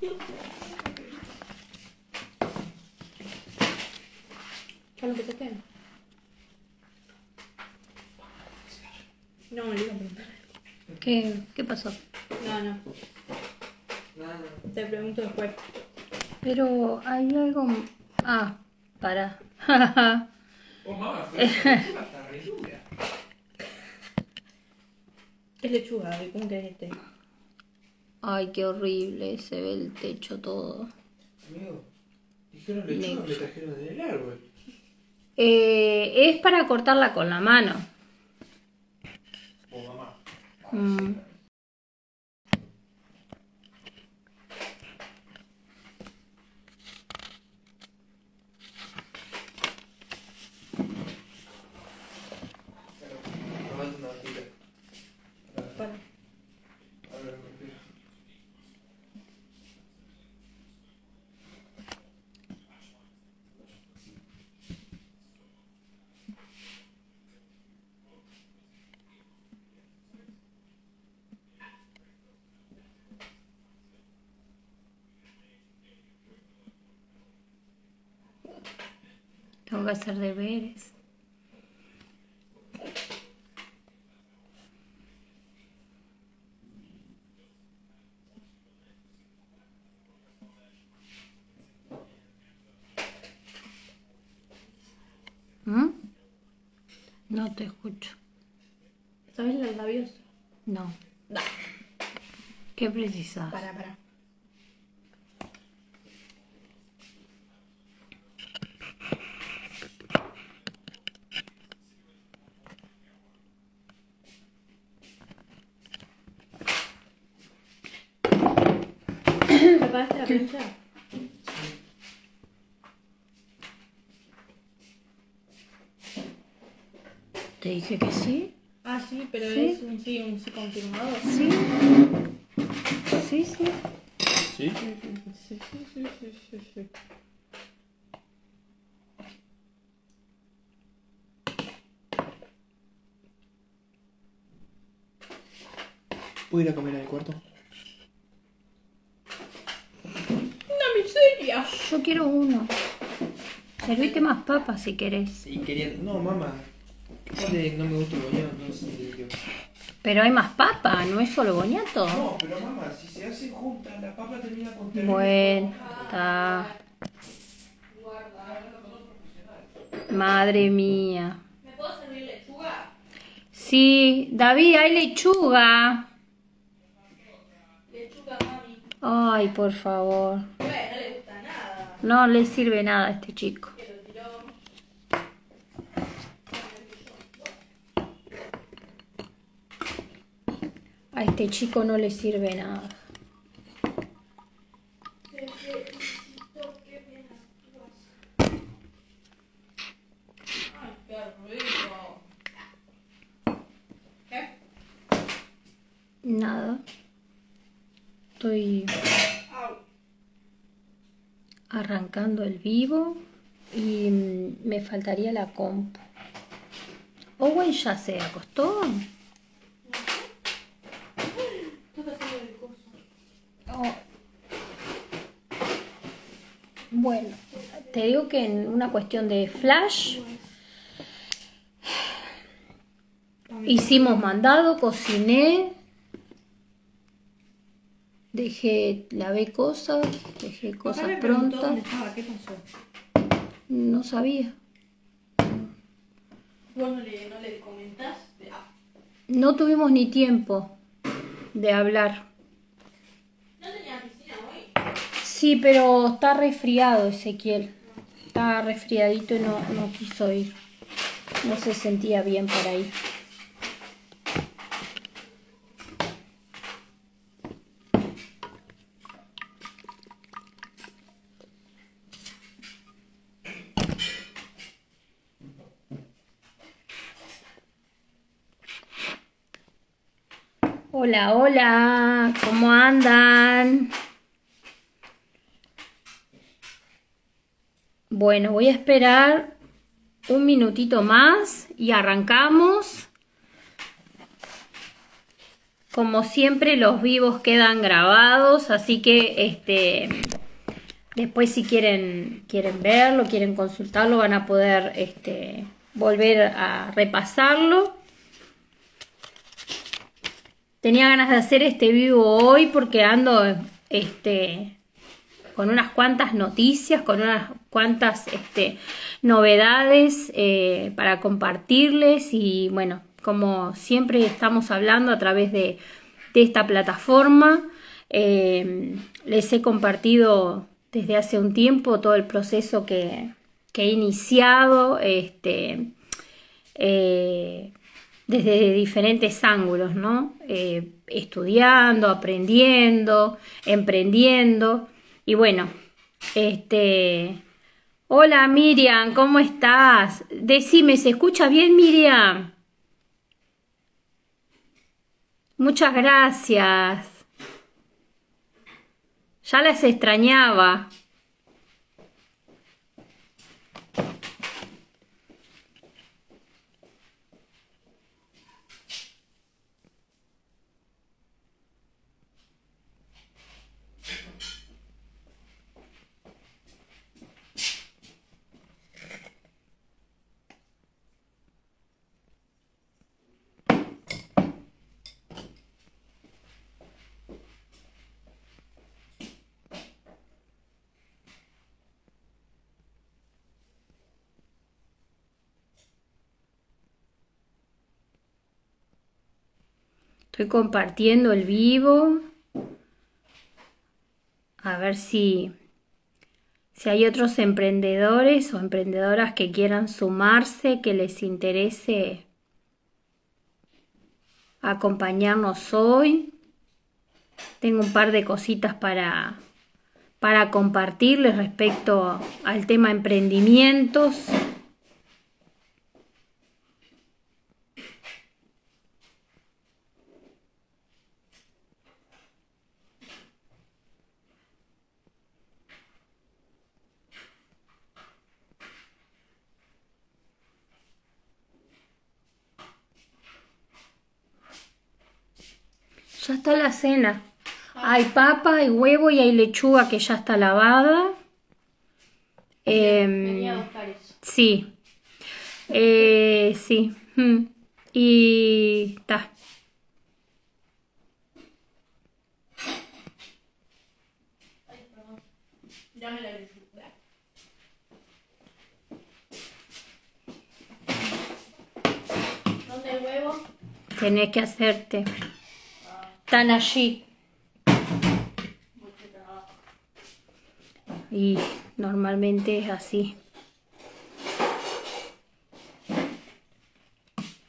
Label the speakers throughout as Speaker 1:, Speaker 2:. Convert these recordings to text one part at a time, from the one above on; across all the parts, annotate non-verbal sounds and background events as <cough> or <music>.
Speaker 1: ¿Ya lo empezaste? No, le iba a preguntar. ¿Qué, pasó? No, no. Te pregunto después. Pero hay algo. Ah, para.
Speaker 2: oh, es <laughs>
Speaker 1: pero es lechuga, ¿cómo que es este? Ay, qué horrible, se ve el techo todo. Amigo, dijeron lechuga le trajeron del árbol. Eh, es para cortarla con la mano. O oh, mamá. Mm. a hacer deberes. ¿Mm? No te escucho. ¿Sabes los labios? No. no. ¿Qué precisas? Para, para. Te dije que sí. Ah, sí, pero es un sí, un sí confirmado. Sí. Sí, sí. ¿Sí? Sí, sí, sí, sí, sí. ¿Puedo ir a comer al cuarto? quiero uno. Servite más papas si querés. Y quería... No, mamá. No me gusta el boñato, no Pero hay más papa, no es solo boñato. No, pero mamá, si se hacen juntas, la papa termina con terreno. Bueno, está. Madre mía. ¿Me puedo servir lechuga? Sí, David, hay lechuga. Lechuga, mami. Ay, por favor. No le sirve nada a este chico. A este chico no le sirve nada. Nada. Estoy arrancando el vivo y mm, me faltaría la compu. Owen ya se acostó. Oh. Bueno, te digo que en una cuestión de flash hicimos mandado, cociné, Dejé, lavé cosas, dejé cosas pronto. ¿qué No sabía. no le, comentás? Ah? No tuvimos ni tiempo de hablar. ¿No tenía piscina hoy? Sí, pero está resfriado Ezequiel. Está resfriadito y no, no quiso ir. No se sentía bien para ir. Hola, hola, ¿cómo andan? Bueno, voy a esperar un minutito más y arrancamos. Como siempre, los vivos quedan grabados, así que este, después si quieren, quieren verlo, quieren consultarlo, van a poder este, volver a repasarlo tenía ganas de hacer este vivo hoy porque ando este, con unas cuantas noticias, con unas cuantas este, novedades eh, para compartirles y bueno, como siempre estamos hablando a través de, esta plataforma, em, les he compartido desde hace un tiempo todo el proceso que, he iniciado, este, eh, desde diferentes ángulos, ¿no? Eh, estudiando, aprendiendo, emprendiendo. Y bueno, este. Hola Miriam, ¿cómo estás? Decime, ¿se escucha bien Miriam? Muchas gracias. Ya las extrañaba. Estoy compartiendo el vivo. A ver si, si hay otros emprendedores o emprendedoras que quieran sumarse, que les interese acompañarnos hoy. Tengo un par de cositas para, para compartirles respecto al tema emprendimientos. está la cena. Hay papa, hay huevo y hay lechuga que ya está lavada. Eh, Venía em, Sí. Eh, sí. Mm. Y está. ¿Dónde el huevo? Tenés que hacerte. Están allí. Y normalmente es así.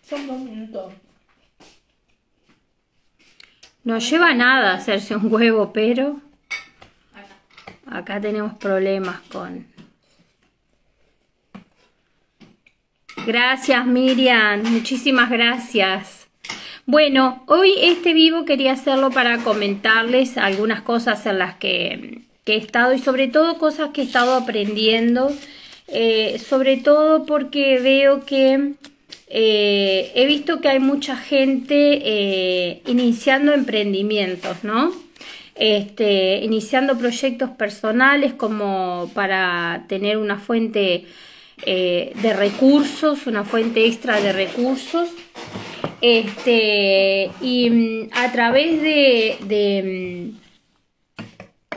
Speaker 1: Son dos minutos. No lleva nada hacerse un huevo, pero acá tenemos problemas con... Gracias Miriam, muchísimas gracias. Bueno, hoy este vivo quería hacerlo para comentarles algunas cosas en las que, he estado y sobre todo cosas que he estado aprendiendo, eh, sobre todo porque veo que eh, he visto que hay mucha gente eh, iniciando emprendimientos, ¿no? Este, iniciando proyectos personales como para tener una fuente de recursos, una fuente extra de recursos. Este, y mm, a través de, de mm,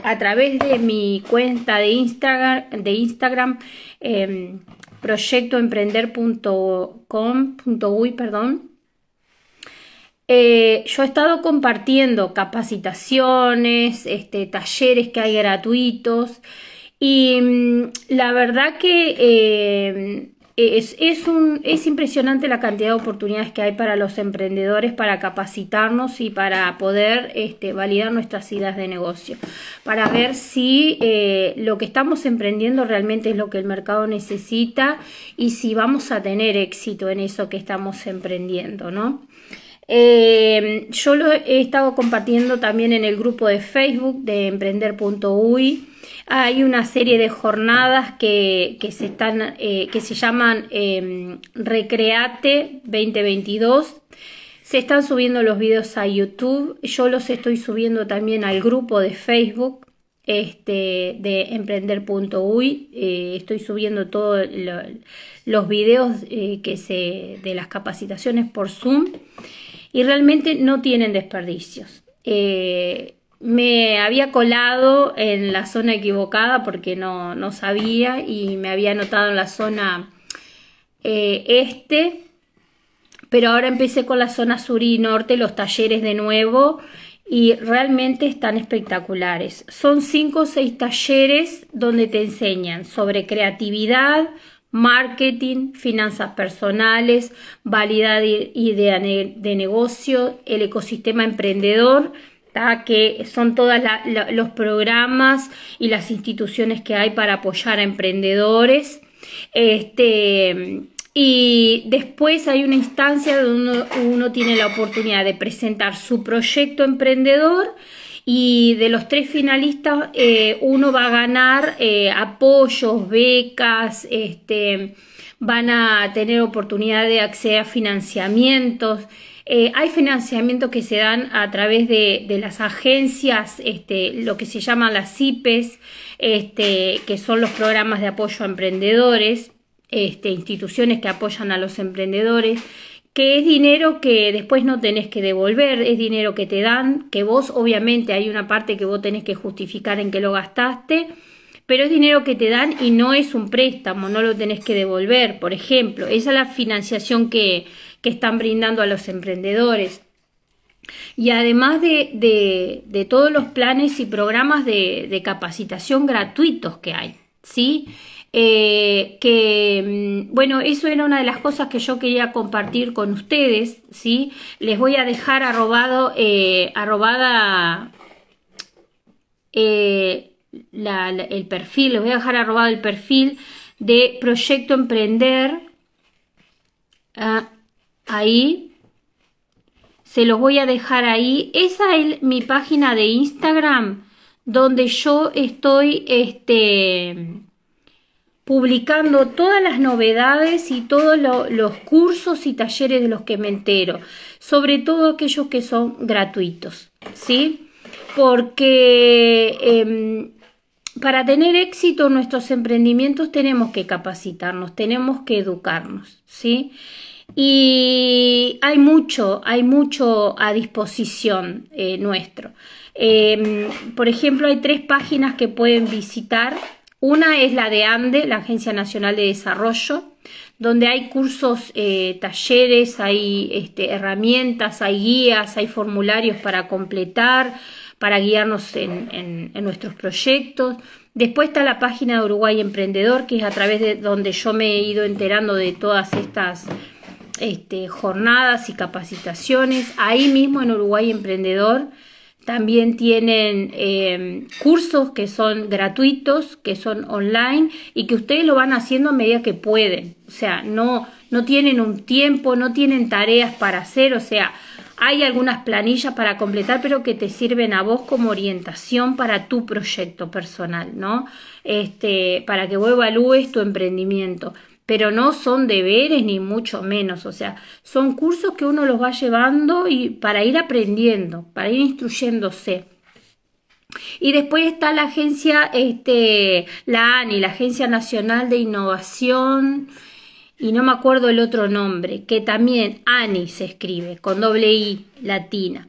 Speaker 1: a través de mi cuenta de Instagram, de Instagram em, eh, proyectoemprender.com.uy, perdón, yo he estado compartiendo capacitaciones, este, talleres que hay gratuitos y mm, la verdad que em, es, un, es impresionante la cantidad de oportunidades que hay para los emprendedores para capacitarnos y para poder este, validar nuestras ideas de negocio, para ver si eh, lo que estamos emprendiendo realmente es lo que el mercado necesita y si vamos a tener éxito en eso que estamos emprendiendo, ¿no? Eh, yo lo he estado compartiendo también en el grupo de Facebook de emprender.ui hay una serie de jornadas que, se, están, eh, que se llaman em, Recreate 2022. Se están subiendo los videos a YouTube. Yo los estoy subiendo también al grupo de Facebook este, de emprender.uy. Eh, estoy subiendo todos los videos eh, que se, de las capacitaciones por Zoom. Y realmente no tienen desperdicios. Eh, me había colado en la zona equivocada porque no, no sabía y me había anotado en la zona eh, este, pero ahora empecé con la zona sur y norte, los talleres de nuevo y realmente están espectaculares. Son cinco o seis talleres donde te enseñan sobre creatividad, marketing, finanzas personales, validad de negocio, el ecosistema emprendedor que son todos los programas y las instituciones que hay para apoyar a emprendedores. Este, y después hay una instancia donde uno, tiene la oportunidad de presentar su proyecto emprendedor y de los tres finalistas eh, uno va a ganar eh, apoyos, becas, este, van a tener oportunidad de acceder a financiamientos. Eh, hay financiamiento que se dan a través de, de las agencias, este, lo que se llaman las cipes este, que son los programas de apoyo a emprendedores, este, instituciones que apoyan a los emprendedores, que es dinero que después no tenés que devolver, es dinero que te dan, que vos obviamente hay una parte que vos tenés que justificar en que lo gastaste, pero es dinero que te dan y no es un préstamo, no lo tenés que devolver, por ejemplo. Esa es la financiación que que están brindando a los emprendedores. Y además de, todos los planes y programas de, capacitación gratuitos que hay, ¿sí? Eh, que mm, bueno, eso era una de las cosas que yo quería compartir con ustedes, ¿sí? Les voy a dejar arrobado, eh, arrobada eh, el perfil, les voy a dejar arrobado el perfil de Proyecto Emprender. Ah, ahí. Se los voy a dejar ahí. Esa es mi página de Instagram donde yo estoy este, publicando todas las novedades y todos los cursos y talleres de los que me entero, sobre todo aquellos que son gratuitos, ¿sí? Porque em, para tener éxito en nuestros emprendimientos tenemos que capacitarnos, tenemos que educarnos, ¿sí? Y hay mucho, hay mucho a disposición eh, nuestro. Em, por ejemplo, hay tres páginas que pueden visitar. Una es la de ANDE, la Agencia Nacional de Desarrollo, donde hay cursos, eh, talleres, hay este, herramientas, hay guías, hay formularios para completar, para guiarnos en nuestros proyectos. Después está la página de Uruguay Emprendedor, que es a través de donde yo me he ido enterando de todas estas este, jornadas y capacitaciones. Ahí mismo en Uruguay Emprendedor también tienen em, cursos que son gratuitos, que son online y que ustedes lo van haciendo a medida que pueden. O sea, no, no tienen un tiempo, no tienen tareas para hacer, o sea, hay algunas planillas para completar, pero que te sirven a vos como orientación para tu proyecto personal, ¿no? Este, para que vos evalúes tu emprendimiento pero no son deberes ni mucho menos, o sea, son cursos que uno los va llevando y para ir aprendiendo, para ir instruyéndose. Y después está la agencia, este, la ANI, la Agencia Nacional de Innovación, y no me acuerdo el otro nombre, que también ANI se escribe, con doble I latina.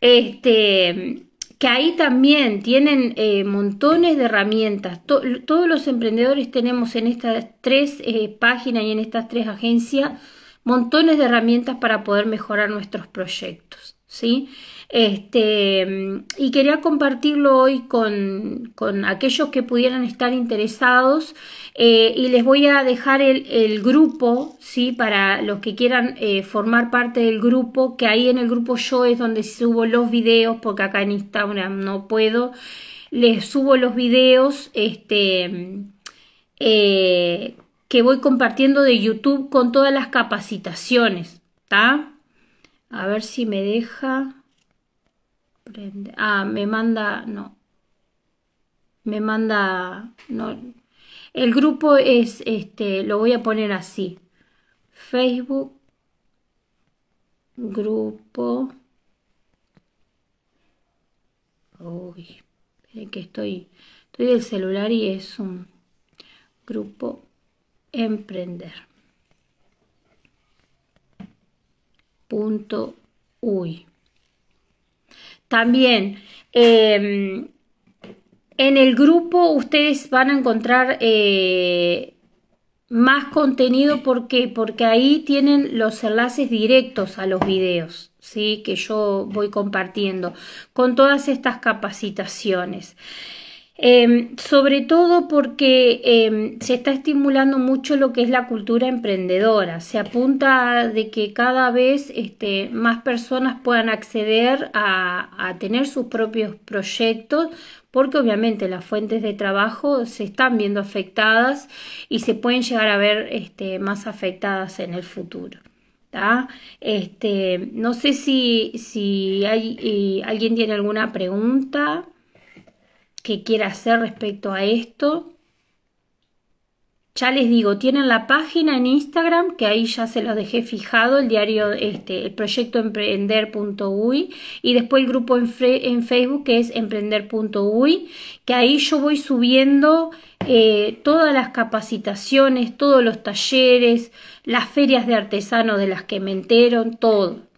Speaker 1: Este, que ahí también tienen eh, montones de herramientas. todos los emprendedores tenemos en estas tres eh, páginas y en estas tres agencias montones de herramientas para poder mejorar nuestros proyectos, ¿sí? Este, y quería compartirlo hoy con, aquellos que pudieran estar interesados eh, y les voy a dejar el, grupo, ¿sí? Para los que quieran eh, formar parte del grupo, que ahí en el grupo yo es donde subo los videos, porque acá en Instagram no puedo. Les subo los videos, este... Eh, que voy compartiendo de YouTube con todas las capacitaciones, ¿está? A ver si me deja. Ah, me manda, no. Me manda, no. El grupo es, este, lo voy a poner así. Facebook, grupo. Uy, que estoy, estoy del celular y es un grupo emprender. Punto uy. También em, en el grupo ustedes van a encontrar eh, más contenido porque, porque ahí tienen los enlaces directos a los videos ¿sí? que yo voy compartiendo con todas estas capacitaciones. Em, sobre todo porque em, se está estimulando mucho lo que es la cultura emprendedora. Se apunta de que cada vez este, más personas puedan acceder a, tener sus propios proyectos, porque obviamente las fuentes de trabajo se están viendo afectadas y se pueden llegar a ver este, más afectadas en el futuro. Este, no sé si, hay, eh, alguien tiene alguna pregunta que quiera hacer respecto a esto, ya les digo, tienen la página en Instagram, que ahí ya se los dejé fijado, el diario, este, el proyecto uy y después el grupo en, en Facebook que es uy que ahí yo voy subiendo eh, todas las capacitaciones, todos los talleres, las ferias de artesanos de las que me entero, todo.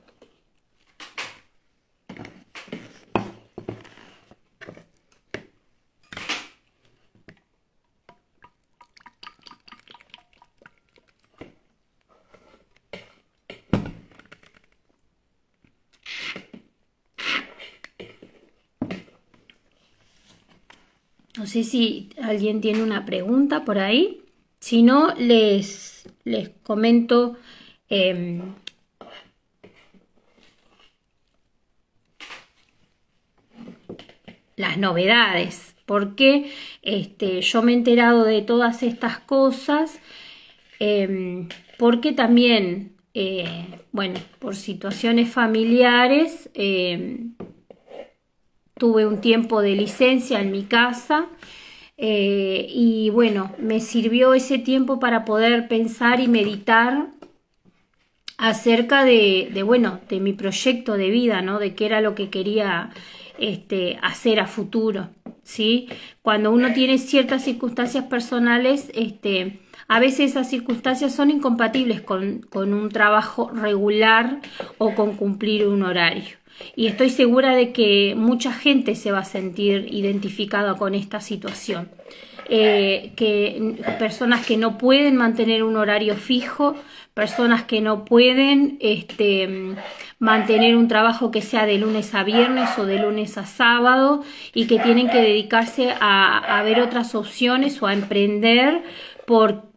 Speaker 1: sé si alguien tiene una pregunta por ahí. Si no, les, les comento. Em, las novedades, porque este, yo me he enterado de todas estas cosas, em, porque también, eh, bueno, por situaciones familiares, em, tuve un tiempo de licencia en mi casa eh, y bueno, me sirvió ese tiempo para poder pensar y meditar acerca de, bueno, de mi proyecto de vida, ¿no? De qué era lo que quería este, hacer a futuro, ¿sí? Cuando uno tiene ciertas circunstancias personales, este, a veces esas circunstancias son incompatibles con un trabajo regular o con cumplir un horario y estoy segura de que mucha gente se va a sentir identificada con esta situación. Eh, que personas que no pueden mantener un horario fijo, personas que no pueden este, mantener un trabajo que sea de lunes a viernes o de lunes a sábado y que tienen que dedicarse a, a ver otras opciones o a emprender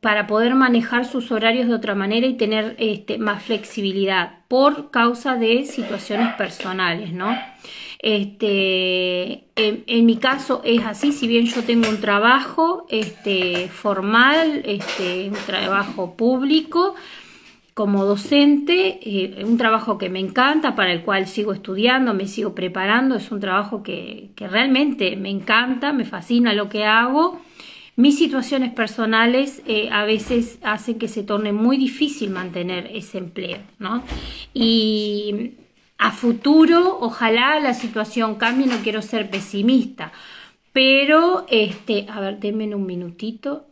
Speaker 1: para poder manejar sus horarios de otra manera y tener este, más flexibilidad por causa de situaciones personales, ¿no? Este, en, mi caso es así, si bien yo tengo un trabajo este, formal, un trabajo público, como docente, eh, un trabajo que me encanta, para el cual sigo estudiando, me sigo preparando, es un trabajo que realmente me encanta, me fascina lo que hago mis situaciones personales eh, a veces hacen que se torne muy difícil mantener ese empleo, ¿no? Y a futuro, ojalá la situación cambie, no quiero ser pesimista, pero, este, a ver, denme un minutito.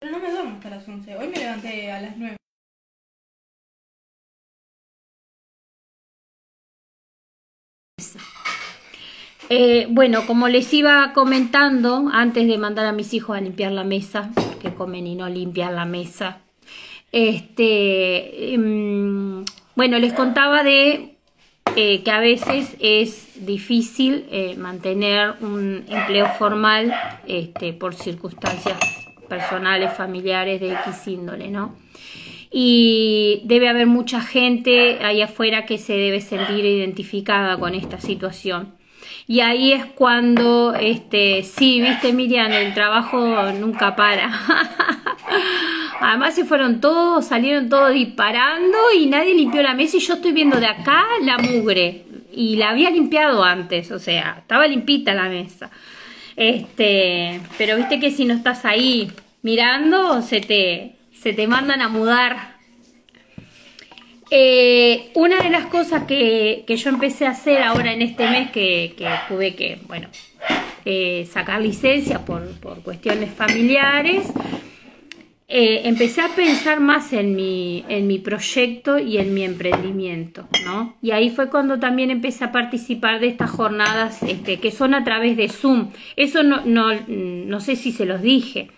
Speaker 1: Pero no me duermo hasta las 11. Hoy me levanté a las 9. Eh, bueno, como les iba comentando, antes de mandar a mis hijos a limpiar la mesa, que comen y no limpian la mesa, este, em, bueno, les contaba de eh, que a veces es difícil eh, mantener un empleo formal este, por circunstancias personales, familiares, de X índole, ¿no? Y debe haber mucha gente ahí afuera que se debe sentir identificada con esta situación. Y ahí es cuando, este, sí, viste Miriam, el trabajo nunca para. <laughs> Además se fueron todos, salieron todos disparando y nadie limpió la mesa y yo estoy viendo de acá la mugre. Y la había limpiado antes, o sea, estaba limpita la mesa. Este, pero viste que si no estás ahí mirando, se te, se te mandan a mudar. Eh, una de las cosas que, yo empecé a hacer ahora en este mes que, que tuve que, bueno, eh, sacar licencia por, por cuestiones familiares, eh, empecé a pensar más en mi, en mi proyecto y en mi emprendimiento, ¿no? Y ahí fue cuando también empecé a participar de estas jornadas este, que son a través de Zoom. Eso no, no, sé si se los dije.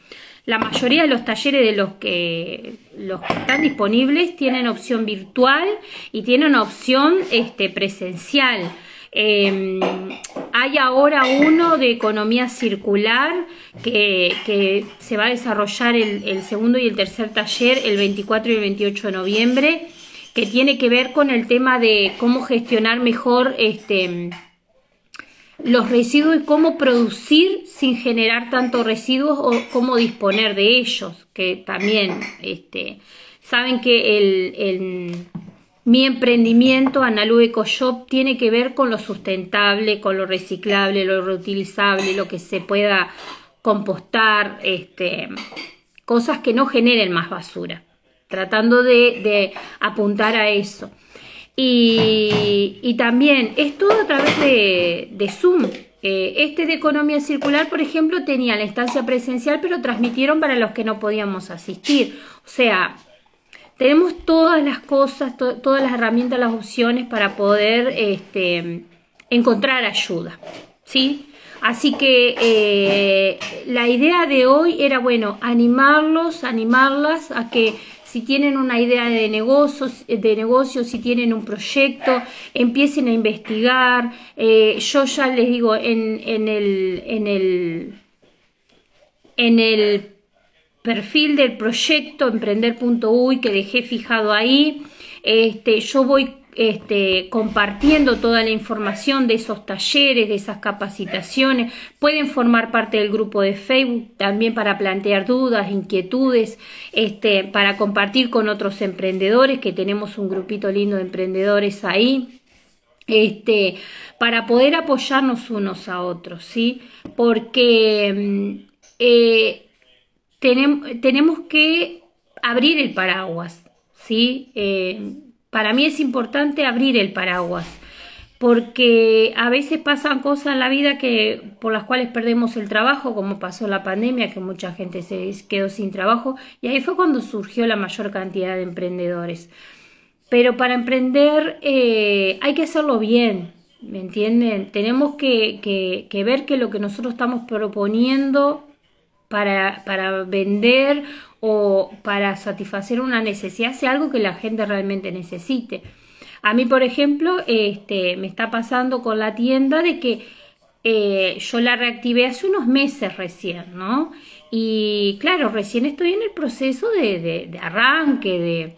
Speaker 1: La mayoría de los talleres de los que, los que están disponibles tienen opción virtual y tienen opción este, presencial. Em, hay ahora uno de economía circular que, se va a desarrollar el, segundo y el tercer taller el 24 y el 28 de noviembre, que tiene que ver con el tema de cómo gestionar mejor este, los residuos y cómo producir sin generar tantos residuos o cómo disponer de ellos, que también este, saben que el mi emprendimiento Analú Eco Shop tiene que ver con lo sustentable, con lo reciclable, lo reutilizable, lo que se pueda compostar, este, cosas que no generen más basura, tratando de, apuntar a eso. Y, también es todo a través de, Zoom. Eh, este de economía circular, por ejemplo, tenía la instancia presencial, pero transmitieron para los que no podíamos asistir. O sea, tenemos todas las cosas, todas las herramientas, las opciones para poder este, encontrar ayuda, ¿sí? Así que eh, la idea de hoy era, bueno, animarlos, animarlas a que si tienen una idea de negocios, de negocios, si tienen un proyecto, empiecen a investigar. Eh, yo ya les digo, en, el, en el, en el perfil del proyecto emprender.uy que dejé fijado ahí. Este, yo voy este, compartiendo toda la información de esos talleres, de esas capacitaciones. Pueden formar parte del grupo de Facebook también para plantear dudas, inquietudes, este, para compartir con otros emprendedores, que tenemos un grupito lindo de emprendedores ahí. Este, para poder apoyarnos unos a otros, ¿sí? Porque mm, eh, tenemos que abrir el paraguas, ¿sí? Eh, para mí es importante abrir el paraguas, porque a veces pasan cosas en la vida que, por las cuales perdemos el trabajo, como pasó la pandemia, que mucha gente se quedó sin trabajo, y ahí fue cuando surgió la mayor cantidad de emprendedores. Pero para emprender eh, hay que hacerlo bien, ¿me entienden? Tenemos que ver que lo que nosotros estamos proponiendo para, para vender o para satisfacer una necesidad, sea algo que la gente realmente necesite. A mí, por ejemplo, este, me está pasando con la tienda de que eh, yo la reactivé hace unos meses recién, ¿no? Y claro, recién estoy en el proceso de arranque, de,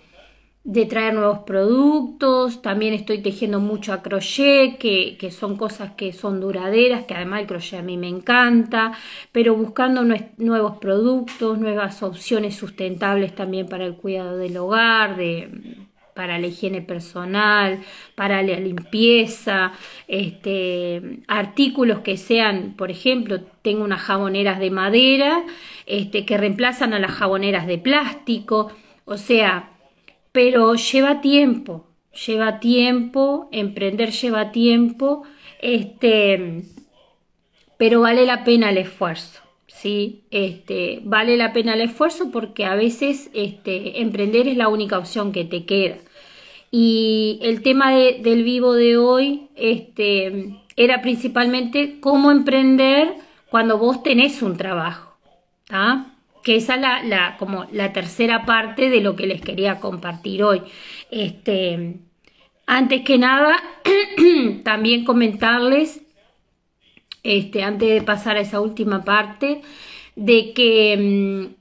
Speaker 1: de traer nuevos productos, también estoy tejiendo mucho a crochet, que, que, son cosas que son duraderas, que además el crochet a mí me encanta, pero buscando nuevos productos, nuevas opciones sustentables también para el cuidado del hogar, de, para la higiene personal, para la limpieza, este, artículos que sean, por ejemplo, tengo unas jaboneras de madera este, que reemplazan a las jaboneras de plástico, o sea, pero lleva tiempo, lleva tiempo, emprender lleva tiempo, este, pero vale la pena el esfuerzo. ¿sí? Este, vale la pena el esfuerzo porque a veces este, emprender es la única opción que te queda. Y el tema del vivo de hoy este, era principalmente cómo emprender cuando vos tenés un trabajo. ¿ah? que esa es la, la, como la tercera parte de lo que les quería compartir hoy. Este, antes que nada, <clears throat> también comentarles, este, antes de pasar a esa última parte, de que mm,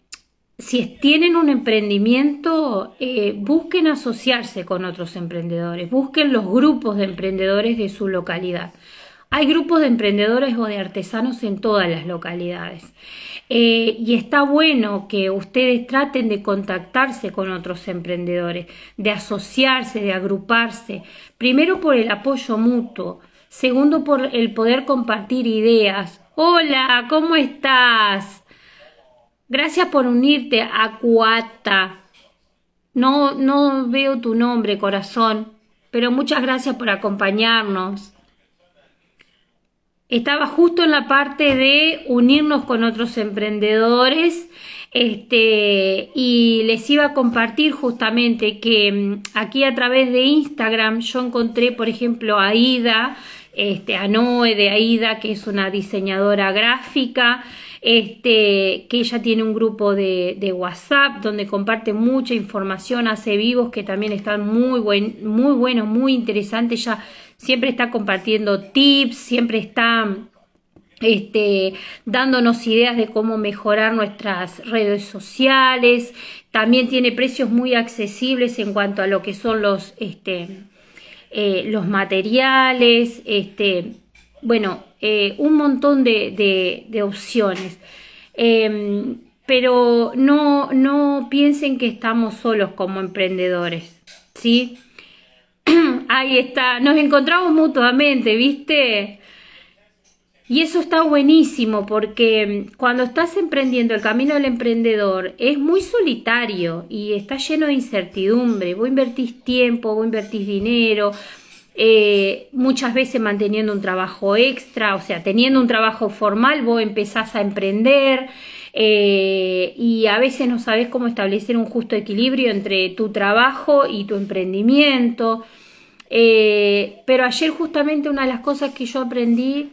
Speaker 1: si tienen un emprendimiento, eh, busquen asociarse con otros emprendedores, busquen los grupos de emprendedores de su localidad. Hay grupos de emprendedores o de artesanos en todas las localidades. Eh, y está bueno que ustedes traten de contactarse con otros emprendedores, de asociarse, de agruparse, primero por el apoyo mutuo, segundo por el poder compartir ideas. Hola, ¿cómo estás? Gracias por unirte a Cuata. No, no veo tu nombre, corazón, pero muchas gracias por acompañarnos. Estaba justo en la parte de unirnos con otros emprendedores este, y les iba a compartir justamente que mm, aquí a través de Instagram yo encontré, por ejemplo, a Ida, este, a Noe de Aida, que es una diseñadora gráfica, este, que ella tiene un grupo de, WhatsApp donde comparte mucha información, hace vivos que también están muy, buen, muy buenos, muy interesantes. ya siempre está compartiendo tips, siempre está este, dándonos ideas de cómo mejorar nuestras redes sociales. También tiene precios muy accesibles en cuanto a lo que son los, este, eh, los materiales, este, bueno, eh, un montón de, opciones. Em, pero no, no piensen que estamos solos como emprendedores, ¿sí? <clears throat> Ahí está, nos encontramos mutuamente, ¿viste? Y eso está buenísimo porque mm, cuando estás emprendiendo el camino del emprendedor es muy solitario y está lleno de incertidumbre. Vos invertís tiempo, vos invertís dinero, eh, muchas veces manteniendo un trabajo extra, o sea, teniendo un trabajo formal, vos empezás a emprender eh, y a veces no sabes cómo establecer un justo equilibrio entre tu trabajo y tu emprendimiento. Eh, pero ayer justamente una de las cosas que yo aprendí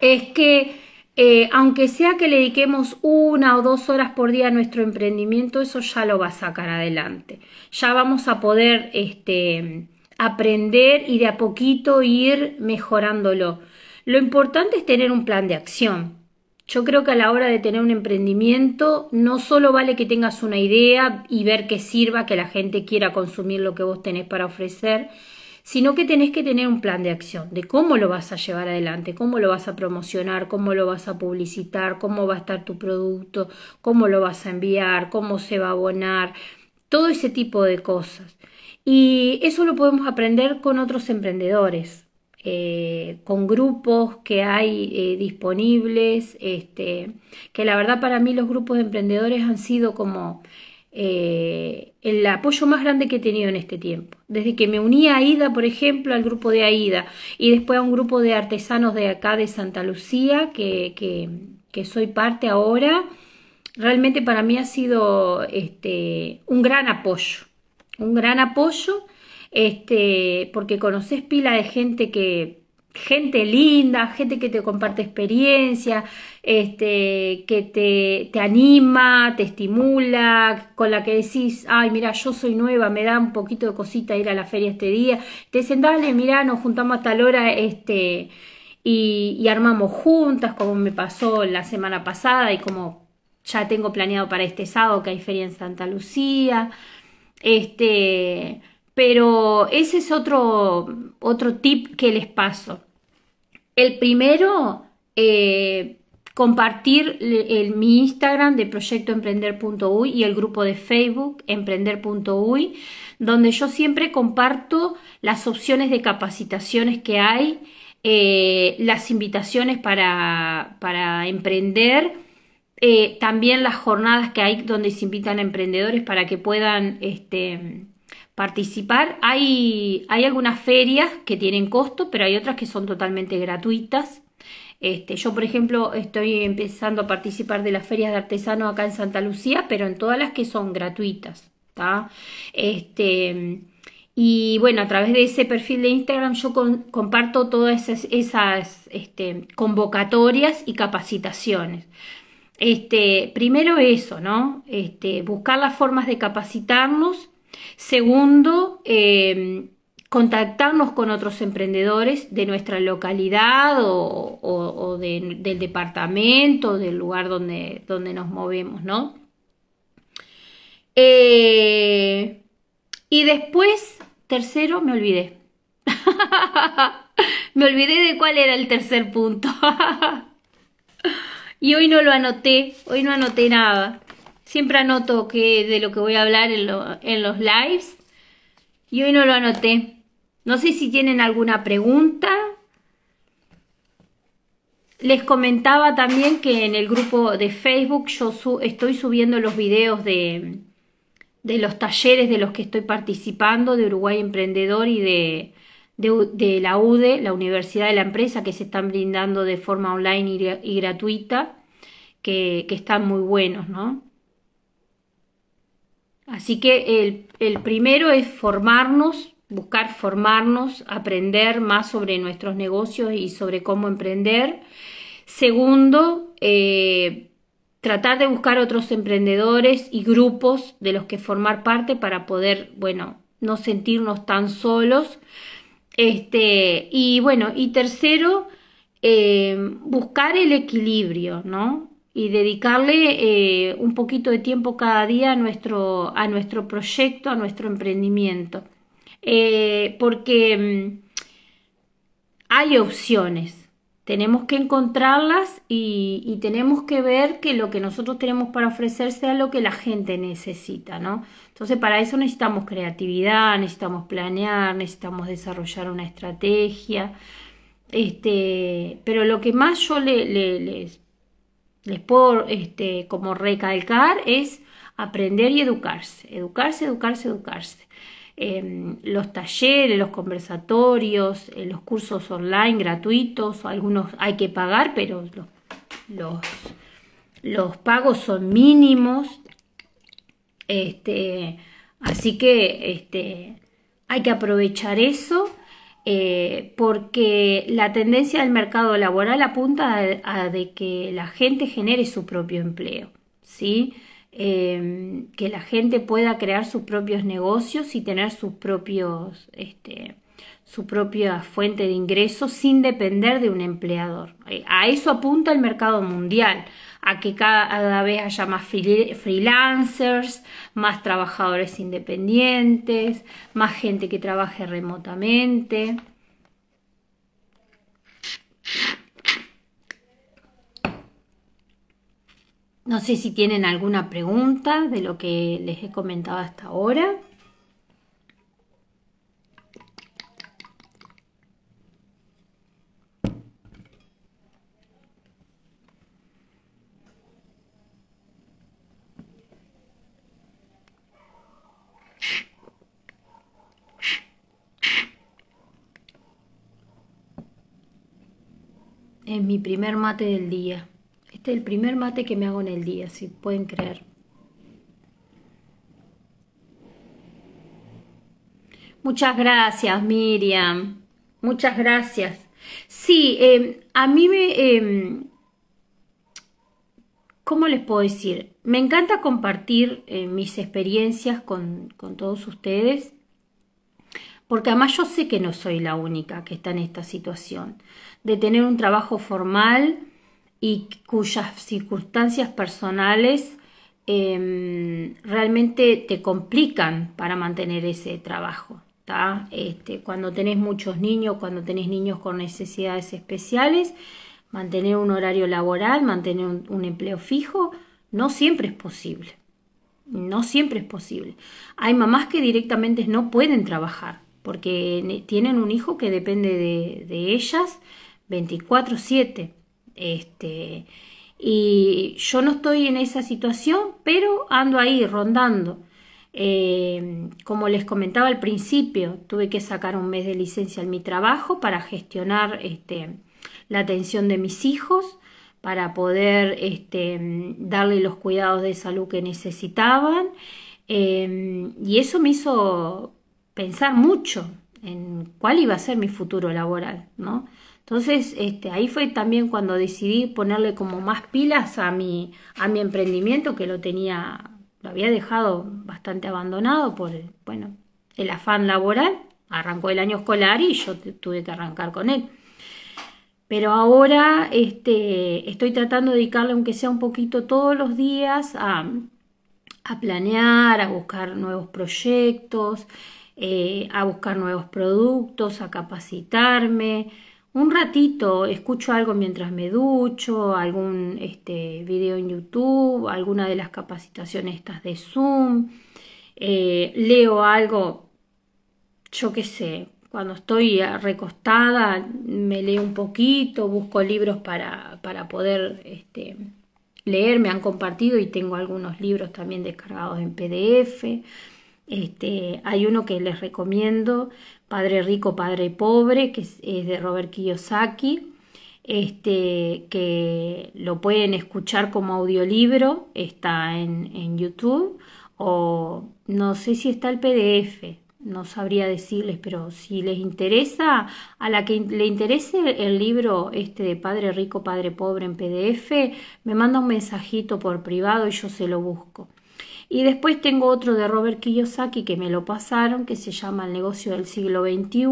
Speaker 1: es que aunque sea que le dediquemos una o dos horas por día a nuestro emprendimiento, eso ya lo va a sacar adelante. Ya vamos a poder este, aprender y de a poquito ir mejorándolo. Lo importante es tener un plan de acción. Yo creo que a la hora de tener un emprendimiento no solo vale que tengas una idea y ver que sirva, que la gente quiera consumir lo que vos tenés para ofrecer, sino que tenés que tener un plan de acción de cómo lo vas a llevar adelante, cómo lo vas a promocionar, cómo lo vas a publicitar, cómo va a estar tu producto, cómo lo vas a enviar, cómo se va a abonar, todo ese tipo de cosas. Y eso lo podemos aprender con otros emprendedores, eh, con grupos que hay eh, disponibles, este, que la verdad para mí los grupos de emprendedores han sido como eh, el apoyo más grande que he tenido en este tiempo. Desde que me uní a AIDA, por ejemplo, al grupo de AIDA y después a un grupo de artesanos de acá de Santa Lucía, que, que, que soy parte ahora, realmente para mí ha sido este, un gran apoyo un gran apoyo, este, porque conoces pila de gente que gente linda, gente que te comparte experiencia, este, que te, te, anima, te estimula, con la que decís, ay, mira, yo soy nueva, me da un poquito de cosita ir a la feria este día. Te dicen, dale, mira, nos juntamos a tal hora, este, y, y armamos juntas, como me pasó la semana pasada y como ya tengo planeado para este sábado que hay feria en Santa Lucía. Este, pero ese es otro, otro tip que les paso. El primero, eh, compartir el, mi Instagram de proyectoemprender.uy y el grupo de Facebook emprender.uy, donde yo siempre comparto las opciones de capacitaciones que hay, eh, las invitaciones para, para emprender eh, también las jornadas que hay donde se invitan a emprendedores para que puedan este, participar. Hay, hay algunas ferias que tienen costo, pero hay otras que son totalmente gratuitas. Este, yo, por ejemplo, estoy empezando a participar de las ferias de artesanos acá en Santa Lucía, pero en todas las que son gratuitas. Este, y bueno, a través de ese perfil de Instagram yo comparto todas esas, este, convocatorias y capacitaciones. Este, primero eso, ¿no? Este, buscar las formas de capacitarnos. Segundo, em, contactarnos con otros emprendedores de nuestra localidad o, del departamento, del lugar donde, donde nos movemos, ¿no? Eh, y después, tercero, me olvidé. <laughs> me olvidé de cuál era el tercer punto. <laughs> Y hoy no lo anoté, hoy no anoté nada. Siempre anoto de lo que voy a hablar en, en los lives. Y hoy no lo anoté. No sé si tienen alguna pregunta. Les comentaba también que en el grupo de Facebook yo estoy subiendo los videos de, de los talleres de los que estoy participando, de Uruguay Emprendedor y de de, la UDE, la Universidad de la Empresa, que se están brindando de forma online y, gratuita, que, están muy buenos, ¿no? Así que el, primero es formarnos, buscar formarnos, aprender más sobre nuestros negocios y sobre cómo emprender. Segundo, eh, tratar de buscar otros emprendedores y grupos de los que formar parte para poder, bueno, no sentirnos tan solos, este, y bueno, y tercero, eh, buscar el equilibrio, ¿no? Y dedicarle eh, un poquito de tiempo cada día a nuestro, a nuestro proyecto, a nuestro emprendimiento. Eh, porque mm, hay opciones, tenemos que encontrarlas y tenemos que ver que lo que nosotros tenemos para ofrecer sea lo que la gente necesita, ¿no? Entonces para eso necesitamos creatividad, necesitamos planear, necesitamos desarrollar una estrategia. Este, pero lo que más yo le, les, les, puedo este, como recalcar es aprender y educarse, educarse, educarse, educarse. Em, los talleres, los conversatorios, eh, los cursos online gratuitos, algunos hay que pagar, pero los, los pagos son mínimos. Este, así que este, hay que aprovechar eso eh, porque la tendencia del mercado laboral apunta a, de que la gente genere su propio empleo, ¿sí? Em, que la gente pueda crear sus propios negocios y tener sus propios... Este, su propia fuente de ingresos sin depender de un empleador. Eh, a eso apunta el mercado mundial, a que cada vez haya más freelancers, más trabajadores independientes, más gente que trabaje remotamente. No sé si tienen alguna pregunta de lo que les he comentado hasta ahora. es mi primer mate del día. Este es el primer mate que me hago en el día, si pueden creer. Muchas gracias, Miriam. Muchas gracias. Sí, em, a mí me... Em, ¿Cómo les puedo decir? Me encanta compartir eh, mis experiencias con, con todos ustedes porque además yo sé que no soy la única que está en esta situación, de tener un trabajo formal y cuyas circunstancias personales em, realmente te complican para mantener ese trabajo. Este, cuando tenés muchos niños, cuando tenés niños con necesidades especiales, mantener un horario laboral, mantener un empleo fijo, no siempre es posible. No siempre es posible. Hay mamás que directamente no pueden trabajar porque tienen un hijo que depende de, ellas 24/7. Este, y yo no estoy en esa situación, pero ando ahí rondando. Eh, como les comentaba al principio, tuve que sacar un mes de licencia en mi trabajo para gestionar este, la atención de mis hijos, para poder este, darle los cuidados de salud que necesitaban. Eh, y eso me hizo pensar mucho en cuál iba a ser mi futuro laboral, ¿no? Entonces, este, ahí fue también cuando decidí ponerle como más pilas a mi, a mi emprendimiento, que lo tenía, lo había dejado bastante abandonado por, bueno, el afán laboral. Arrancó el año escolar y yo tuve que arrancar con él. Pero ahora este, estoy tratando de dedicarle, aunque sea un poquito todos los días, a, a planear, a buscar nuevos proyectos. Eh, a buscar nuevos productos, a capacitarme. Un ratito escucho algo mientras me ducho, algún este, video en YouTube, alguna de las capacitaciones estas de Zoom, eh, leo algo, yo qué sé, cuando estoy recostada me leo un poquito, busco libros para, para poder este, leer, me han compartido y tengo algunos libros también descargados en PDF. Este, hay uno que les recomiendo, Padre Rico, Padre Pobre, que es, de Robert Kiyosaki, este, que lo pueden escuchar como audiolibro, está en, YouTube, o no sé si está el PDF, no sabría decirles, pero si les interesa, a la que le interese el libro este de Padre Rico, Padre Pobre en PDF, me manda un mensajito por privado y yo se lo busco. Y después tengo otro de Robert Kiyosaki que me lo pasaron, que se llama El negocio del siglo XXI,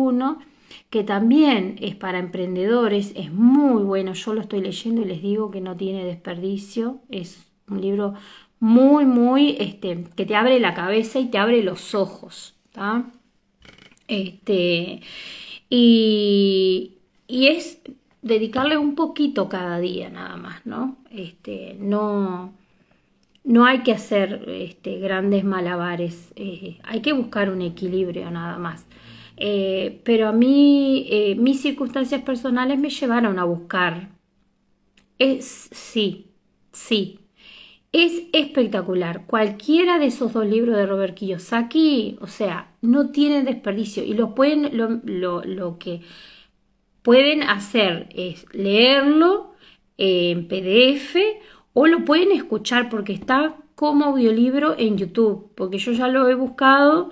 Speaker 1: que también es para emprendedores, es muy bueno, yo lo estoy leyendo y les digo que no tiene desperdicio, es un libro muy, muy, este, que te abre la cabeza y te abre los ojos, Este, y, y es dedicarle un poquito cada día nada más, ¿no? Este, no no hay que hacer este, grandes malabares, eh, hay que buscar un equilibrio nada más. Eh, pero a mí, eh, mis circunstancias personales me llevaron a buscar. Es sí, sí. Es espectacular. Cualquiera de esos dos libros de Robert Kiyosaki, o sea, no tienen desperdicio. Y lo pueden, lo, lo, lo que pueden hacer es leerlo en PDF o lo pueden escuchar porque está como audiolibro en YouTube, porque yo ya lo he buscado,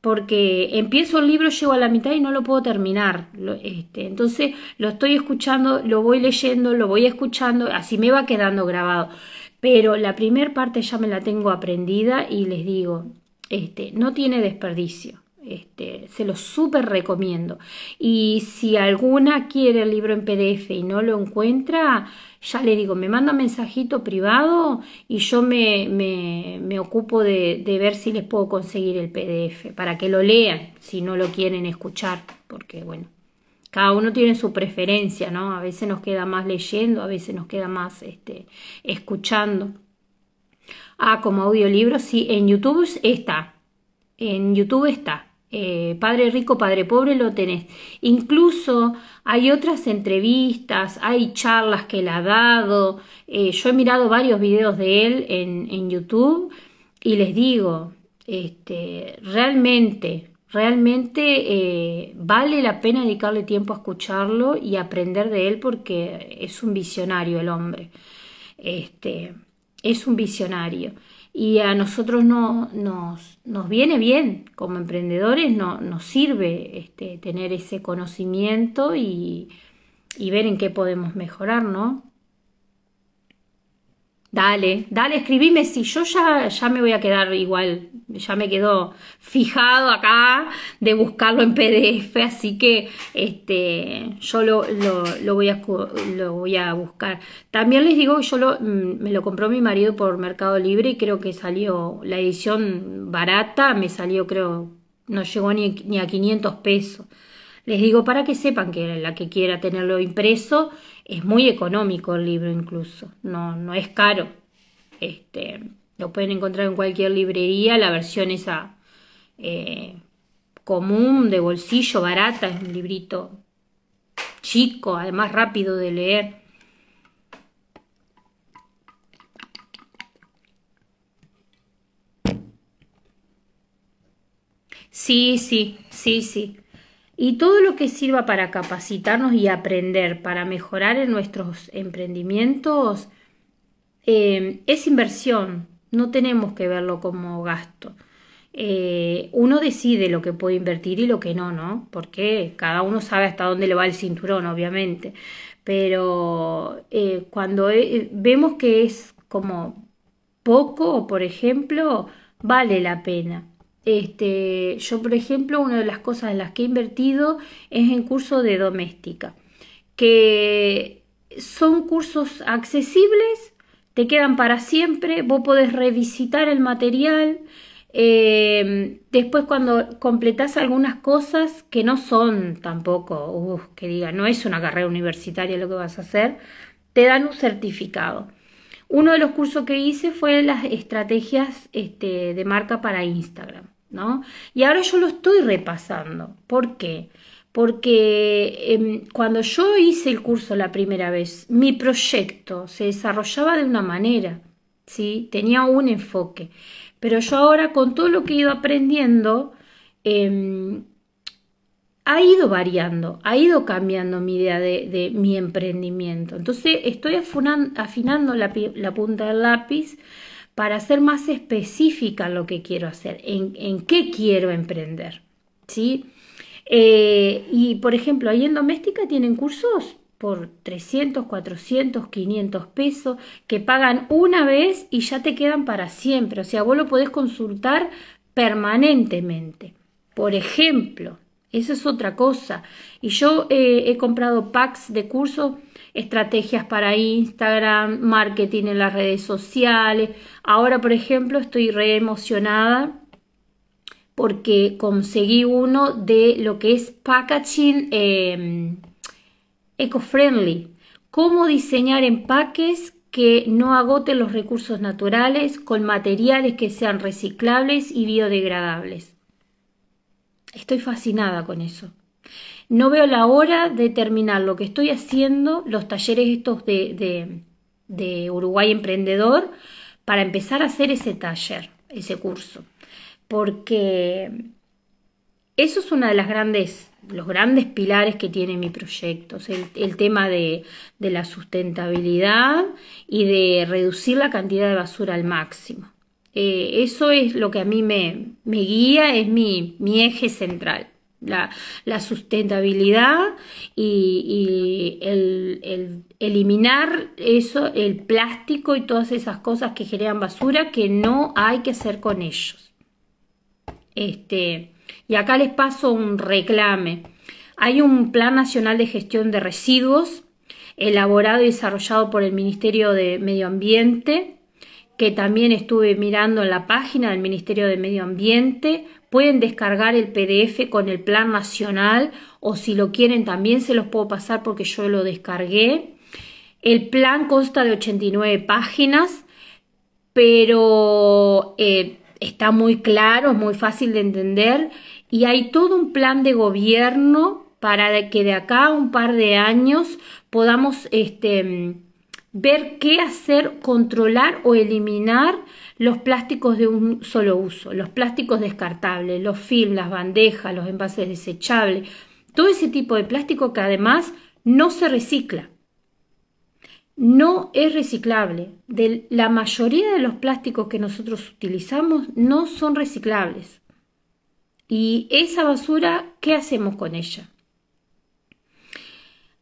Speaker 1: porque empiezo el libro, llego a la mitad y no lo puedo terminar. Este, entonces lo estoy escuchando, lo voy leyendo, lo voy escuchando, así me va quedando grabado. Pero la primera parte ya me la tengo aprendida y les digo, este, no tiene desperdicio. Este, se lo súper recomiendo. Y si alguna quiere el libro en PDF y no lo encuentra, ya le digo, me manda mensajito privado y yo me, me, me ocupo de, de, ver si les puedo conseguir el PDF para que lo lean si no lo quieren escuchar, porque bueno, cada uno tiene su preferencia, ¿no? A veces nos queda más leyendo, a veces nos queda más este, escuchando. Ah, como audiolibro, sí, en YouTube está. En YouTube está eh, padre rico, padre pobre lo tenés. Incluso hay otras entrevistas, hay charlas que él ha dado. Eh, yo he mirado varios videos de él en, en YouTube y les digo, este, realmente, realmente eh, vale la pena dedicarle tiempo a escucharlo y aprender de él porque es un visionario el hombre. Este, es un visionario y a nosotros no, nos, nos viene bien como emprendedores, no, nos sirve este, tener ese conocimiento y, y ver en qué podemos mejorar, ¿no? Dale, dale, escribime si yo ya, ya me voy a quedar igual, ya me quedo fijado acá de buscarlo en PDF, así que este, yo lo, voy a, lo voy a buscar. También les digo que yo lo, mm, me lo compró mi marido por Mercado Libre y creo que salió la edición barata, me salió creo, no llegó ni, ni a 500 pesos. Les digo para que sepan que la que quiera tenerlo impreso, es muy económico el libro incluso, no, no es caro. Este, lo pueden encontrar en cualquier librería, la versión esa eh, común, de bolsillo, barata, es un librito chico, además rápido de leer. Sí, sí, sí, sí. Y todo lo que sirva para capacitarnos y aprender, para mejorar en nuestros emprendimientos, eh, es inversión. No tenemos que verlo como gasto. Eh, uno decide lo que puede invertir y lo que no, ¿no? Porque cada uno sabe hasta dónde le va el cinturón, obviamente. Pero eh, cuando eh, vemos que es como poco, por ejemplo, vale la pena. Este, yo, por ejemplo, una de las cosas en las que he invertido es en cursos de doméstica, que son cursos accesibles, te quedan para siempre, vos podés revisitar el material. Em, después cuando completás algunas cosas que no son tampoco, uh, que diga, no es una carrera universitaria lo que vas a hacer, te dan un certificado. Uno de los cursos que hice fue las estrategias este, de marca para Instagram. Y ahora yo lo estoy repasando. ¿Por qué? Porque em, cuando yo hice el curso la primera vez, mi proyecto se desarrollaba de una manera, ¿sí? Tenía un enfoque. Pero yo ahora con todo lo que he ido aprendiendo, em, ha ido variando, ha ido cambiando mi idea de, mi emprendimiento. Entonces estoy afinando la punta del lápiz para ser más específica lo que quiero hacer, en, qué quiero emprender. ¿sí? Eh, y por ejemplo, ahí en doméstica tienen cursos por 300, 400, 500 pesos que pagan una vez y ya te quedan para siempre. O sea, vos lo podés consultar permanentemente. Por ejemplo, eso es otra cosa. Y yo eh, he comprado packs de cursos estrategias para Instagram, marketing en las redes sociales. Ahora, por ejemplo, estoy re emocionada porque conseguí uno de lo que es packaging em, eco-friendly. Cómo diseñar empaques que no agoten los recursos naturales con materiales que sean reciclables y biodegradables. Estoy fascinada con eso. No veo la hora de terminar lo que estoy haciendo, los talleres estos de, de, Uruguay Emprendedor, para empezar a hacer ese taller, ese curso. Porque eso es una de las grandes los grandes pilares que tiene mi proyecto, el, tema de, de, la sustentabilidad y de reducir la cantidad de basura al máximo. Eh, eso es lo que a mí me, me guía, es mi, mi eje central la, sustentabilidad y, el, eliminar eso, el plástico y todas esas cosas que generan basura que no hay que hacer con ellos. Este, y acá les paso un reclame. Hay un Plan Nacional de Gestión de Residuos elaborado y desarrollado por el Ministerio de Medio Ambiente, que también estuve mirando en la página del Ministerio de Medio Ambiente, pueden descargar el PDF con el plan nacional o si lo quieren también se los puedo pasar porque yo lo descargué. El plan consta de 89 páginas, pero eh, está muy claro, es muy fácil de entender y hay todo un plan de gobierno para que de acá a un par de años podamos este, ver qué hacer, controlar o eliminar los plásticos de un solo uso, los plásticos descartables, los film, las bandejas, los envases desechables, todo ese tipo de plástico que además no se recicla. No es reciclable. la mayoría de los plásticos que nosotros utilizamos no son reciclables. Y esa basura, ¿qué hacemos con ella?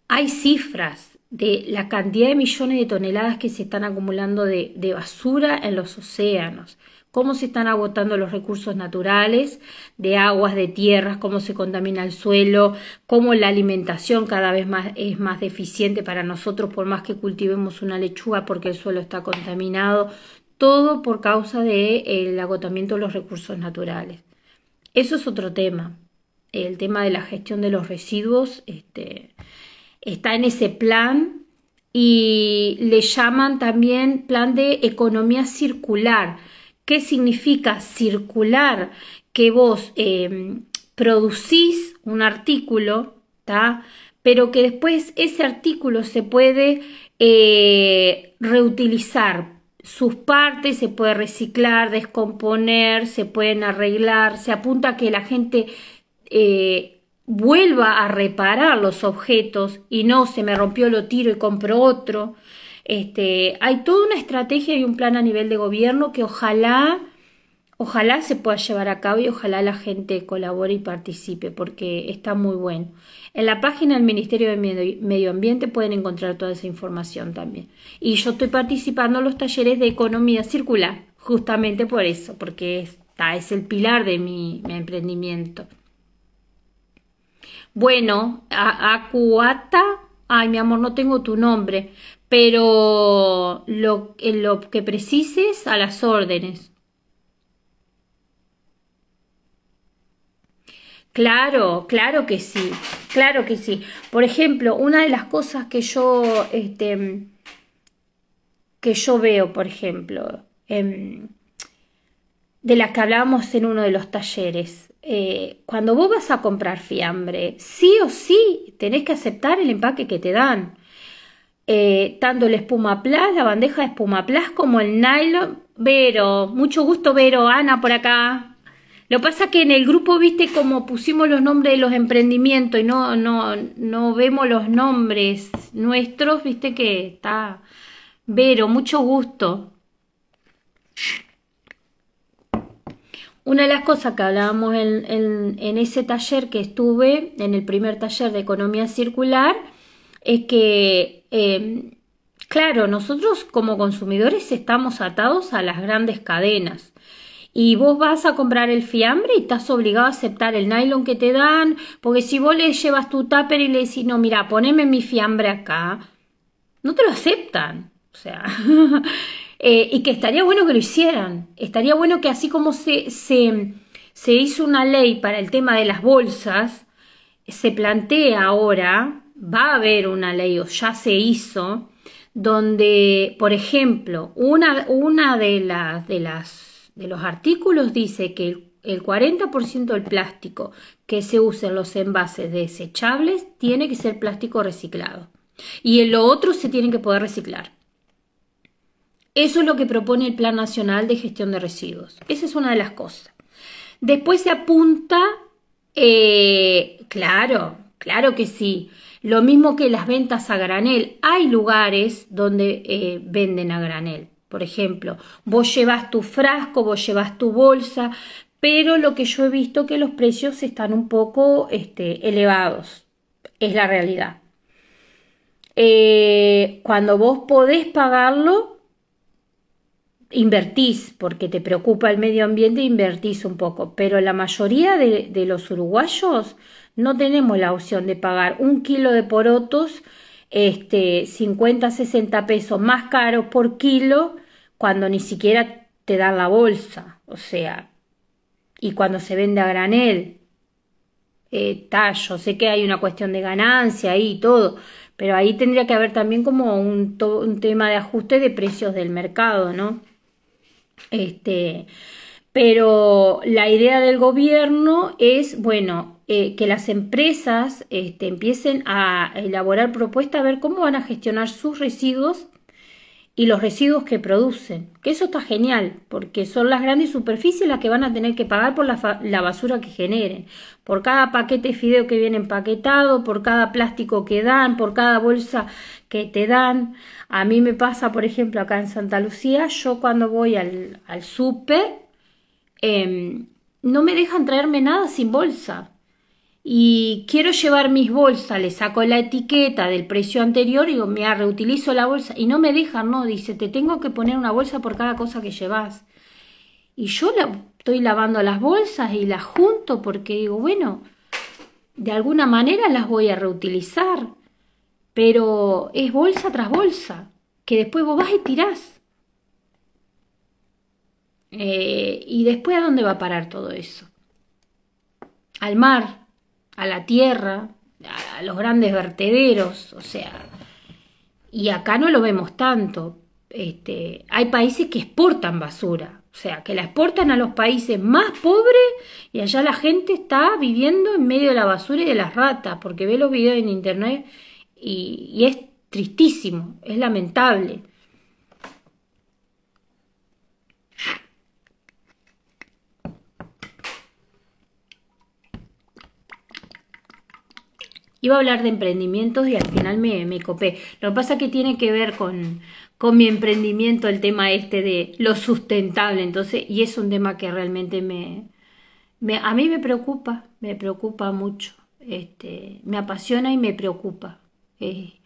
Speaker 1: Hay cifras de la cantidad de millones de toneladas que se están acumulando de, basura en los océanos, cómo se están agotando los recursos naturales de aguas, de tierras, cómo se contamina el suelo, cómo la alimentación cada vez más es más deficiente para nosotros por más que cultivemos una lechuga porque el suelo está contaminado, todo por causa del agotamiento de los recursos naturales. Eso es otro tema. El tema de la gestión de los residuos este, está en ese plan y le llaman también plan de economía circular. ¿Qué significa circular? Que vos em, producís un artículo, está pero que después ese artículo se puede eh, reutilizar. Sus partes se puede reciclar, descomponer, se pueden arreglar. Se apunta a que la gente eh, vuelva a reparar los objetos y no se me rompió lo tiro y compro otro. Este, hay toda una estrategia y un plan a nivel de gobierno que ojalá, ojalá se pueda llevar a cabo y ojalá la gente colabore y participe porque está muy bueno. En la página del Ministerio de Medio Ambiente pueden encontrar toda esa información también. Y yo estoy participando en los talleres de economía circular, justamente por eso, porque está, es el pilar de mi, mi emprendimiento. Bueno, Acuata, ay mi amor, no tengo tu nombre, pero eh, lo, que precises a las órdenes. Claro, claro que sí, claro que sí. Por ejemplo, una de las cosas que yo, este, que yo veo, por ejemplo, em, de las que hablábamos en uno de los talleres, eh, cuando vos vas a comprar fiambre, sí o sí tenés que aceptar el empaque que te dan. Eh, tanto el espuma plas la bandeja de espuma plas como el nylon. pero mucho gusto, Vero, Ana por acá. Lo pasa que en el grupo, viste, como pusimos los nombres de los emprendimientos y no, no, no vemos los nombres nuestros, viste que está. Vero, mucho gusto. Una de las cosas que hablábamos en, ese taller que estuve, en el primer taller de economía circular, es que, em, claro, nosotros como consumidores estamos atados a las grandes cadenas. Y vos vas a comprar el fiambre y estás obligado a aceptar el nylon que te dan, porque si vos le llevas tu tupper y le decís, no, mira, poneme mi fiambre acá, no te lo aceptan. O sea, <laughs> Eh, y que estaría bueno que lo hicieran. Estaría bueno que así como se, se, se hizo una ley para el tema de las bolsas, se plantea ahora, va a haber una ley o ya se hizo, donde, por ejemplo, una, una de, las, de, las, de los artículos dice que el, 40% del plástico que se usa en los envases desechables tiene que ser plástico reciclado. Y en lo otro se tiene que poder reciclar. Eso es lo que propone el Plan Nacional de Gestión de Residuos. Esa es una de las cosas. Después se apunta, eh, claro, claro que sí. Lo mismo que las ventas a granel. Hay lugares donde eh, venden a granel. Por ejemplo, vos llevas tu frasco, vos llevas tu bolsa, pero lo que yo he visto que los precios están un poco este, elevados. Es la realidad. Eh, cuando vos podés pagarlo, invertís, porque te preocupa el medio ambiente, invertís un poco, pero la mayoría de, los uruguayos no tenemos la opción de pagar un kilo de porotos, este, 50, 60 pesos más caros por kilo, cuando ni siquiera te dan la bolsa, o sea, y cuando se vende a granel. Eh, tallo, sé que hay una cuestión de ganancia ahí y todo, pero ahí tendría que haber también como un, un tema de ajuste de precios del mercado, ¿no? Este, pero la idea del gobierno es, bueno, eh, que las empresas este, empiecen a elaborar propuestas a ver cómo van a gestionar sus residuos y los residuos que producen. Que eso está genial, porque son las grandes superficies las que van a tener que pagar por la, la basura que generen. Por cada paquete de fideo que viene empaquetado, por cada plástico que dan, por cada bolsa que te dan. A mí me pasa, por ejemplo, acá en Santa Lucía, yo cuando voy al, al súper, em, no me dejan traerme nada sin bolsa. Y quiero llevar mis bolsas, le saco la etiqueta del precio anterior y digo, me reutilizo la bolsa. Y no me dejan, no, dice, te tengo que poner una bolsa por cada cosa que llevas. Y yo la, estoy lavando las bolsas y las junto porque digo, bueno, de alguna manera las voy a reutilizar. Pero es bolsa tras bolsa, que después vos vas y tirás. Eh, ¿Y después a dónde va a parar todo eso? Al mar, a la tierra, a los grandes vertederos, o sea, y acá no lo vemos tanto. Este, hay países que exportan basura, o sea, que la exportan a los países más pobres y allá la gente está viviendo en medio de la basura y de las ratas, porque ve los videos en internet y, es tristísimo, es lamentable. Iba a hablar de emprendimientos y al final me, copé. Lo que pasa es que tiene que ver con, mi emprendimiento el tema este de lo sustentable. Entonces, y es un tema que realmente me, me a mí me preocupa, me preocupa mucho. Este, me apasiona y me preocupa. Eh,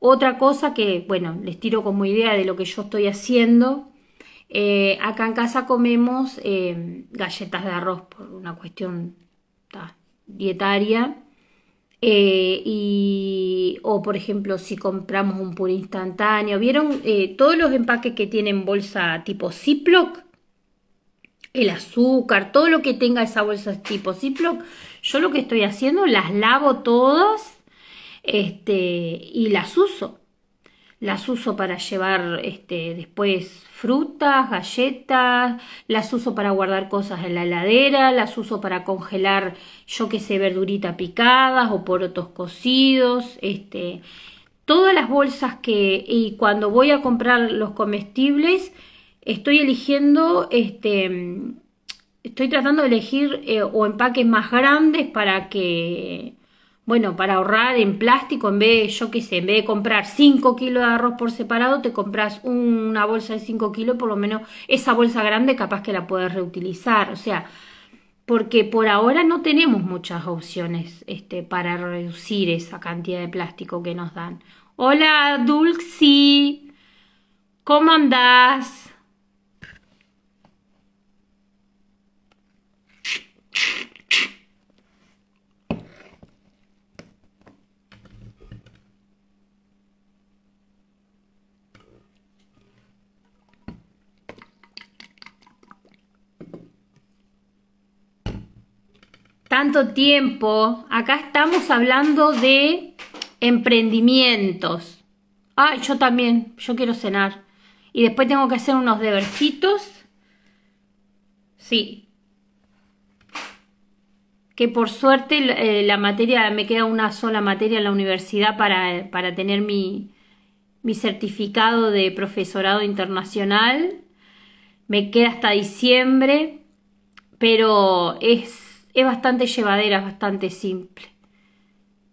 Speaker 1: otra cosa que, bueno, les tiro como idea de lo que yo estoy haciendo. Eh, acá en casa comemos eh, galletas de arroz por una cuestión dietaria. y, o por ejemplo, si compramos un puré instantáneo, ¿vieron todos los empaques que tienen bolsa tipo Ziploc? el azúcar, todo lo que tenga esa bolsa tipo Ziploc, yo lo que estoy haciendo las lavo todas este, y las uso. Las uso para llevar este, después frutas, galletas, las uso para guardar cosas en la heladera, las uso para congelar, yo que sé, verdurita picadas o porotos cocidos, este, todas las bolsas que y cuando voy a comprar los comestibles estoy eligiendo este estoy tratando de elegir eh, o empaques más grandes para que bueno, para ahorrar en plástico, en vez, yo qué sé, en vez de comprar 5 kilos de arroz por separado, te compras una bolsa de 5 kilos, por lo menos esa bolsa grande capaz que la puedes reutilizar, o sea, porque por ahora no tenemos muchas opciones este, para reducir esa cantidad de plástico que nos dan. Hola, Dulce, ¿cómo andás? tanto tiempo. Acá estamos hablando de emprendimientos. Ah, yo también, yo quiero cenar. Y después tengo que hacer unos debercitos. Sí. Que por suerte eh, la materia, me queda una sola materia en la universidad para, para tener mi, mi certificado de profesorado internacional. Me queda hasta diciembre, pero es es bastante llevadera, es bastante simple.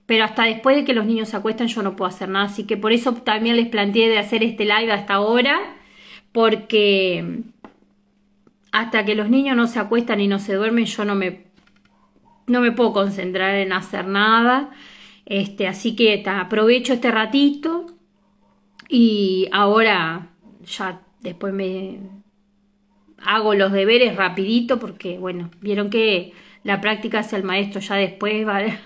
Speaker 1: Pero hasta después de que los niños se acuestan yo no puedo hacer nada, así que por eso también les planteé de hacer este live hasta ahora, porque hasta que los niños no se acuestan y no se duermen yo no me, no me puedo concentrar en hacer nada. Este, así que aprovecho este ratito y ahora ya después me hago los deberes rapidito porque bueno, vieron que la práctica hacia el maestro, ya después <laughs> vale.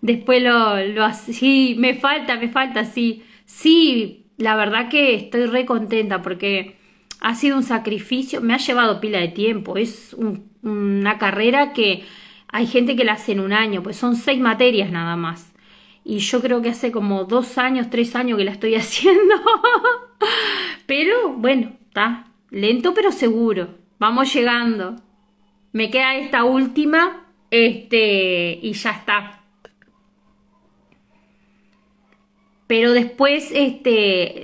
Speaker 1: después lo, lo así, me falta, me falta, sí. Sí, la verdad que estoy re contenta porque ha sido un sacrificio, me ha llevado pila de tiempo, es una carrera que hay gente que la hace en un año, pues son seis materias nada más. Y yo creo que hace como dos años, tres años que la estoy <laughs> haciendo. pero bueno, está lento pero seguro. Vamos llegando. Me queda esta última. Este. Y ya está. Pero después, este.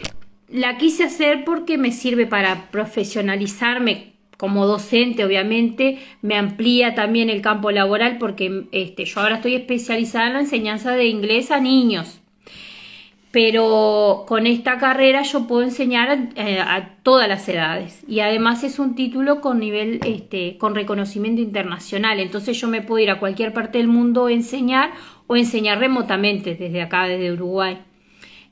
Speaker 1: La quise hacer porque me sirve para profesionalizarme como docente, obviamente, me amplía también el campo laboral porque este, yo ahora estoy especializada en la enseñanza de inglés a niños pero con esta carrera yo puedo enseñar eh, a, todas las edades y además es un título con nivel este, con reconocimiento internacional entonces yo me puedo ir a cualquier parte del mundo a enseñar o enseñar remotamente desde acá desde Uruguay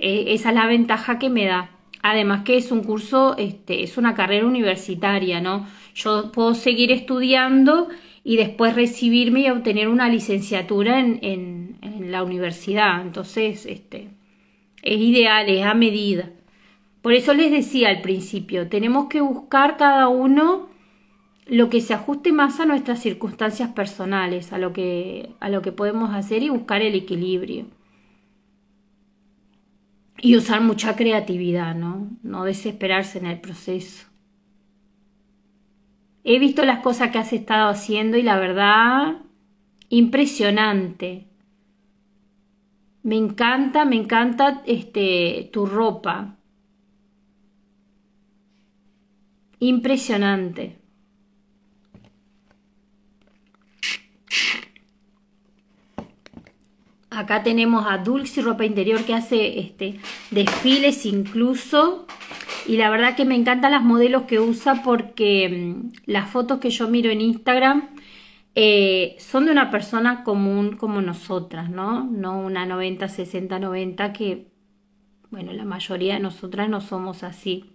Speaker 1: eh, esa es la ventaja que me da además que es un curso este, es una carrera universitaria no yo puedo seguir estudiando y después recibirme y obtener una licenciatura en, en la universidad entonces este es ideal, es a medida. Por eso les decía al principio, tenemos que buscar cada uno lo que se ajuste más a nuestras circunstancias personales, a lo que, a lo que podemos hacer y buscar el equilibrio. Y usar mucha creatividad, ¿no? No desesperarse en el proceso. He visto las cosas que has estado haciendo y la verdad, impresionante. Me encanta, me encanta este, tu ropa. Impresionante. Acá tenemos a Dulce Ropa Interior que hace este, desfiles incluso. Y la verdad que me encantan las modelos que usa porque mm, las fotos que yo miro en Instagram eh, son de una persona común como nosotras, ¿no? No una 90, 60, 90 que, bueno, la mayoría de nosotras no somos así.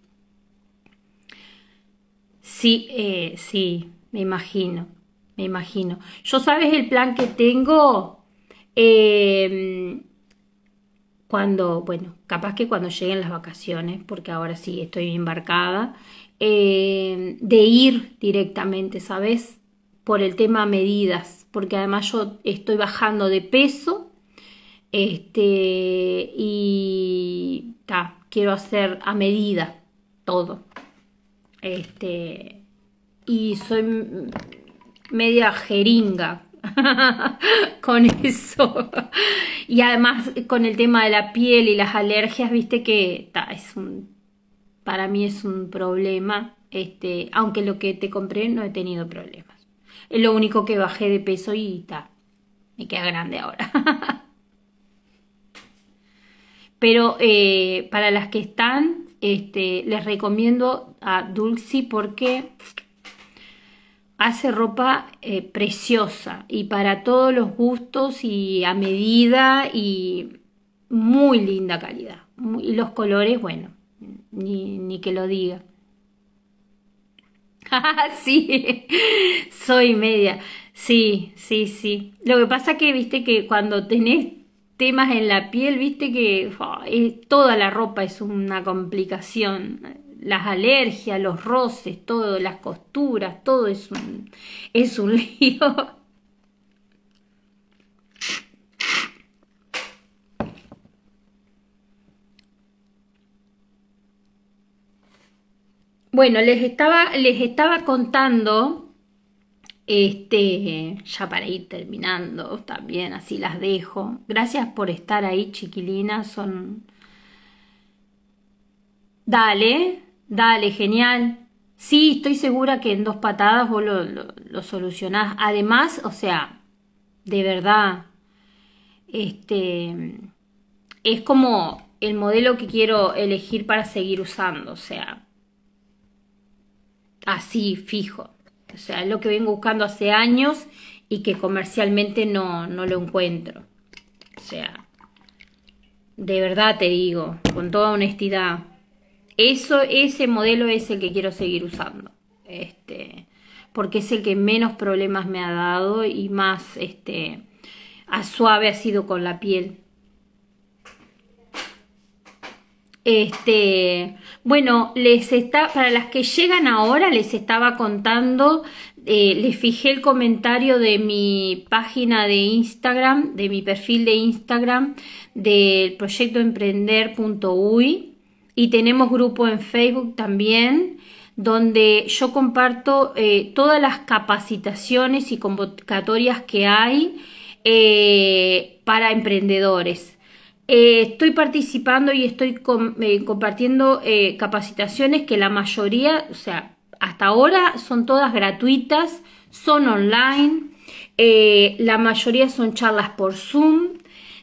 Speaker 1: Sí, eh, sí, me imagino, me imagino. Yo sabes el plan que tengo em, cuando, bueno, capaz que cuando lleguen las vacaciones, porque ahora sí estoy embarcada, eh, de ir directamente, ¿sabes? por el tema medidas, porque además yo estoy bajando de peso este, y quiero hacer a medida todo. Este, y soy media jeringa <laughs> con eso. y además con el tema de la piel y las alergias, viste que es un, para mí es un problema. Este, aunque lo que te compré no he tenido problema. Es lo único que bajé de peso y está, Me queda grande ahora. <laughs> Pero eh, para las que están, este, les recomiendo a Dulce porque hace ropa eh, preciosa y para todos los gustos y a medida y muy linda calidad. Y los colores, bueno, ni, ni que lo diga. <laughs> sí, soy media. Sí, sí, sí. Lo que pasa que, viste, que cuando tenés temas en la piel, viste que toda la ropa es una complicación. Las alergias, los roces, todo, las costuras, todo es un, es un <laughs> lío. Bueno, les estaba, les estaba contando, este, ya para ir terminando también, así las dejo. Gracias por estar ahí, chiquilinas, son... Dale, dale, genial. Sí, estoy segura que en dos patadas vos lo, lo, solucionás. Además, o sea, de verdad, este, es como el modelo que quiero elegir para seguir usando, o sea, así fijo. O sea, es lo que vengo buscando hace años y que comercialmente no, no lo encuentro. O sea, de verdad te digo, con toda honestidad, ese modelo es el que quiero seguir usando. Este, porque es el que menos problemas me ha dado y más este, a suave ha sido con la piel. Este, bueno, les está, para las que llegan ahora, les estaba contando, eh, les fijé el comentario de mi página de Instagram, de mi perfil de Instagram, del proyecto emprender.uy y tenemos grupo en Facebook también donde yo comparto eh, todas las capacitaciones y convocatorias que hay eh, para emprendedores. Eh, estoy participando y estoy eh, compartiendo eh, capacitaciones que la mayoría, o sea, hasta ahora son todas gratuitas, son online, la mayoría son charlas por Zoom.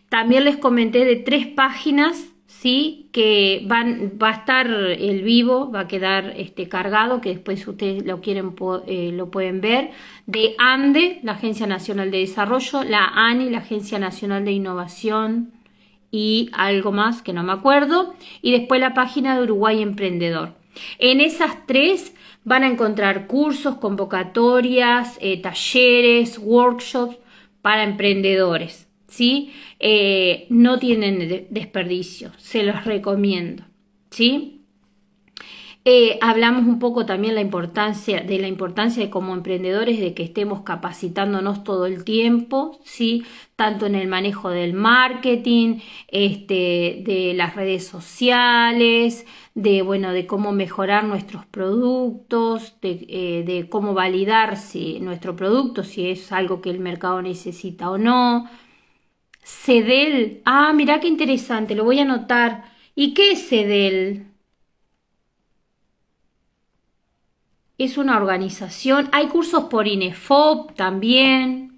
Speaker 1: También les comenté de tres páginas, ¿sí? Que van, va a estar el vivo, va a quedar este, cargado, que después ustedes lo quieren, lo pueden ver, de ANDE, la Agencia Nacional de Desarrollo, la ANI, la Agencia Nacional de Innovación, y algo más que no me acuerdo, y después la página de Uruguay Emprendedor. En esas tres van a encontrar cursos, convocatorias, eh, talleres, workshops para emprendedores. ¿sí? Eh, no tienen desperdicio, se los recomiendo. ¿sí? Eh, hablamos un poco también la importancia, de la importancia de como emprendedores de que estemos capacitándonos todo el tiempo, ¿sí? tanto en el manejo del marketing, este, de las redes sociales, de, bueno, de cómo mejorar nuestros productos, de, eh, cómo validar si nuestro producto, si es algo que el mercado necesita o no. CEDEL, ah, mirá qué interesante, lo voy a anotar. ¿Y qué es CEDEL? es una organización. Hay cursos por INEFOP también.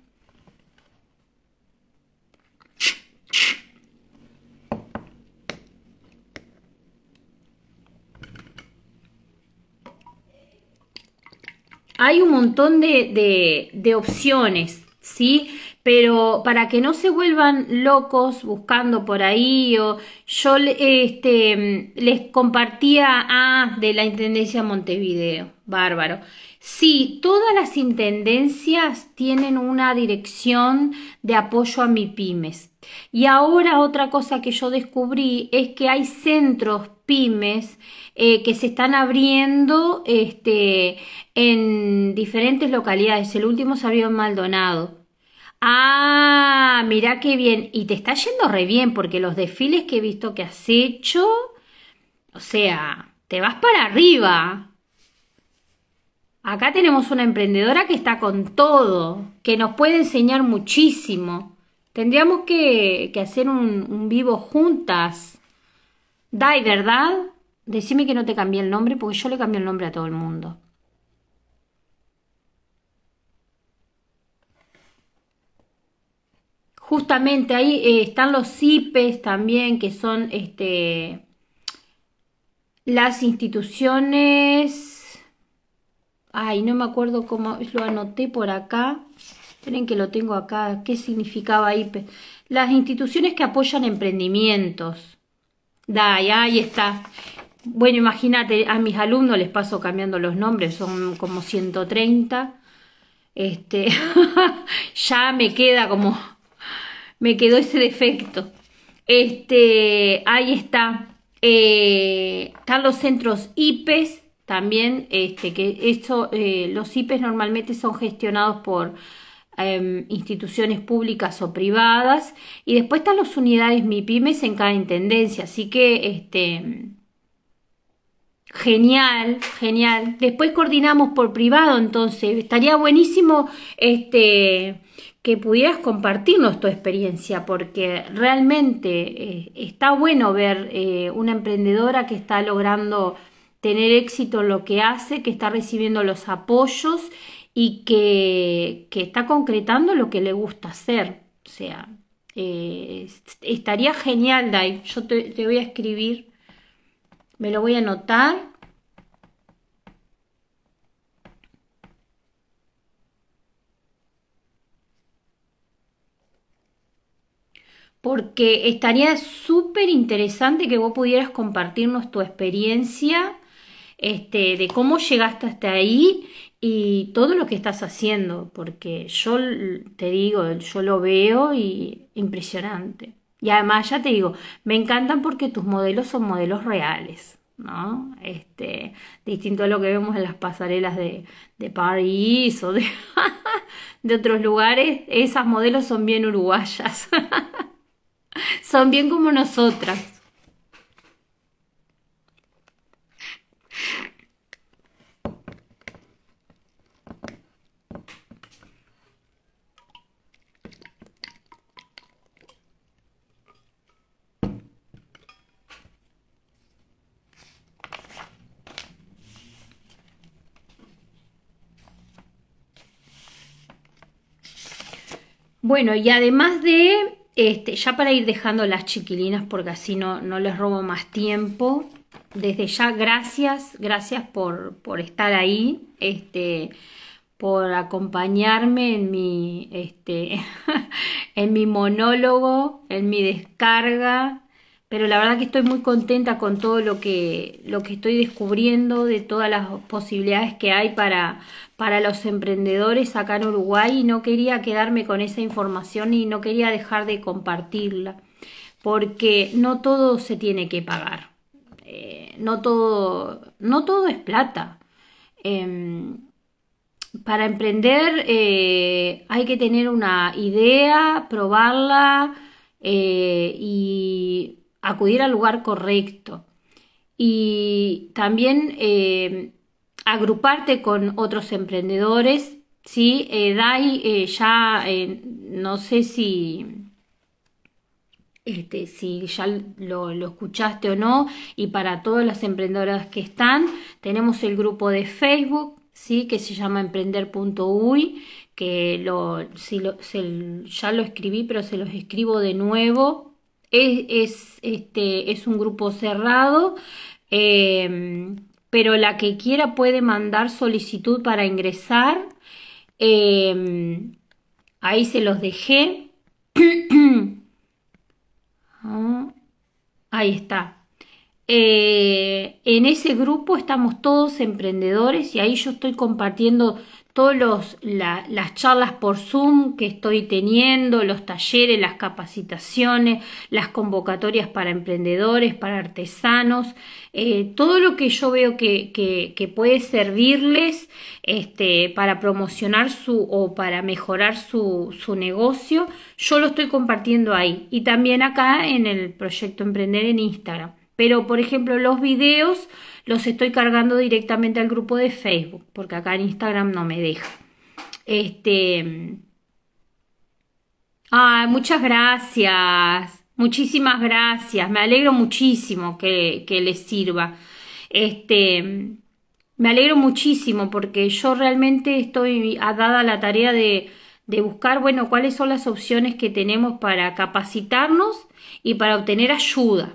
Speaker 1: Hay un montón de, opciones, ¿sí? pero para que no se vuelvan locos buscando por ahí, o yo este, les compartía a ah, de la Intendencia Montevideo. Bárbaro. Sí, todas las intendencias tienen una dirección de apoyo a mi pymes. Y ahora otra cosa que yo descubrí es que hay centros pymes eh, que se están abriendo este, en diferentes localidades. El último se abrió en Maldonado. Ah, mirá qué bien. Y te está yendo re bien porque los desfiles que he visto que has hecho, o sea, te vas para arriba. Acá tenemos una emprendedora que está con todo, que nos puede enseñar muchísimo. Tendríamos que, hacer un, vivo juntas. Dai, ¿verdad? Decime que no te cambié el nombre, porque yo le cambio el nombre a todo el mundo. Justamente ahí eh, están los IPES también, que son este, las instituciones Ay, no me acuerdo cómo lo anoté por acá. Esperen que lo tengo acá. ¿Qué significaba IPE? Las instituciones que apoyan emprendimientos. ya ahí está. Bueno, imagínate, a mis alumnos les paso cambiando los nombres, son como 130. Este, <laughs> ya me queda como, me quedó ese defecto. Este, ahí está. Eh, están los centros IPES, también este, que esto, eh, los IPES normalmente son gestionados por em, instituciones públicas o privadas y después están las unidades MIPIMES en cada intendencia. Así que este, Genial, genial. Después coordinamos por privado, entonces estaría buenísimo este que pudieras compartirnos tu experiencia, porque realmente eh, está bueno ver eh, una emprendedora que está logrando tener éxito en lo que hace, que está recibiendo los apoyos y que, está concretando lo que le gusta hacer. O sea, eh, estaría genial, Dai. Yo te, te voy a escribir, me lo voy a anotar. porque estaría súper interesante que vos pudieras compartirnos tu experiencia este, de cómo llegaste hasta ahí y todo lo que estás haciendo, porque yo te digo, yo lo veo y impresionante. Y además ya te digo, me encantan porque tus modelos son modelos reales, ¿no? Este, distinto a lo que vemos en las pasarelas de, París o de, <laughs> de otros lugares, esas modelos son bien uruguayas. <laughs> son bien como nosotras. Bueno, y además de, este, ya para ir dejando las chiquilinas porque así no, no les robo más tiempo, desde ya gracias, gracias por, por estar ahí, este, por acompañarme en mi, este, <laughs> en mi monólogo, en mi descarga, pero la verdad que estoy muy contenta con todo lo que, lo que estoy descubriendo, de todas las posibilidades que hay para, para los emprendedores acá en Uruguay y no quería quedarme con esa información y no quería dejar de compartirla, porque no todo se tiene que pagar. Eh, no, todo, no todo es plata. Em, para emprender eh, hay que tener una idea, probarla eh, y acudir al lugar correcto. Y también agruparte con otros emprendedores. ¿sí? DAI ya no sé si este, si ya lo, escuchaste o no, y para todas las emprendedoras que están, tenemos el grupo de Facebook, ¿sí? que se llama emprender.uy, que lo, si lo, ya lo escribí, pero se los escribo de nuevo. Es, este, es un grupo cerrado, em, pero la que quiera puede mandar solicitud para ingresar. Em, ahí se los dejé. <clears throat> Ah, ahí está. Eh, en ese grupo estamos todos emprendedores y ahí yo estoy compartiendo todas las charlas por Zoom que estoy teniendo, los talleres, las capacitaciones, las convocatorias para emprendedores, para artesanos, eh, todo lo que yo veo que, que, que puede servirles este, para promocionar su o para mejorar su, su, negocio, yo lo estoy compartiendo ahí y también acá en el proyecto Emprender en Instagram. Pero, por ejemplo, los videos los estoy cargando directamente al grupo de Facebook, porque acá en Instagram no me deja. Este. ah muchas gracias. Muchísimas gracias. Me alegro muchísimo que, que les sirva. Este. Me alegro muchísimo porque yo realmente estoy dada la tarea de, de buscar, bueno, cuáles son las opciones que tenemos para capacitarnos y para obtener ayuda.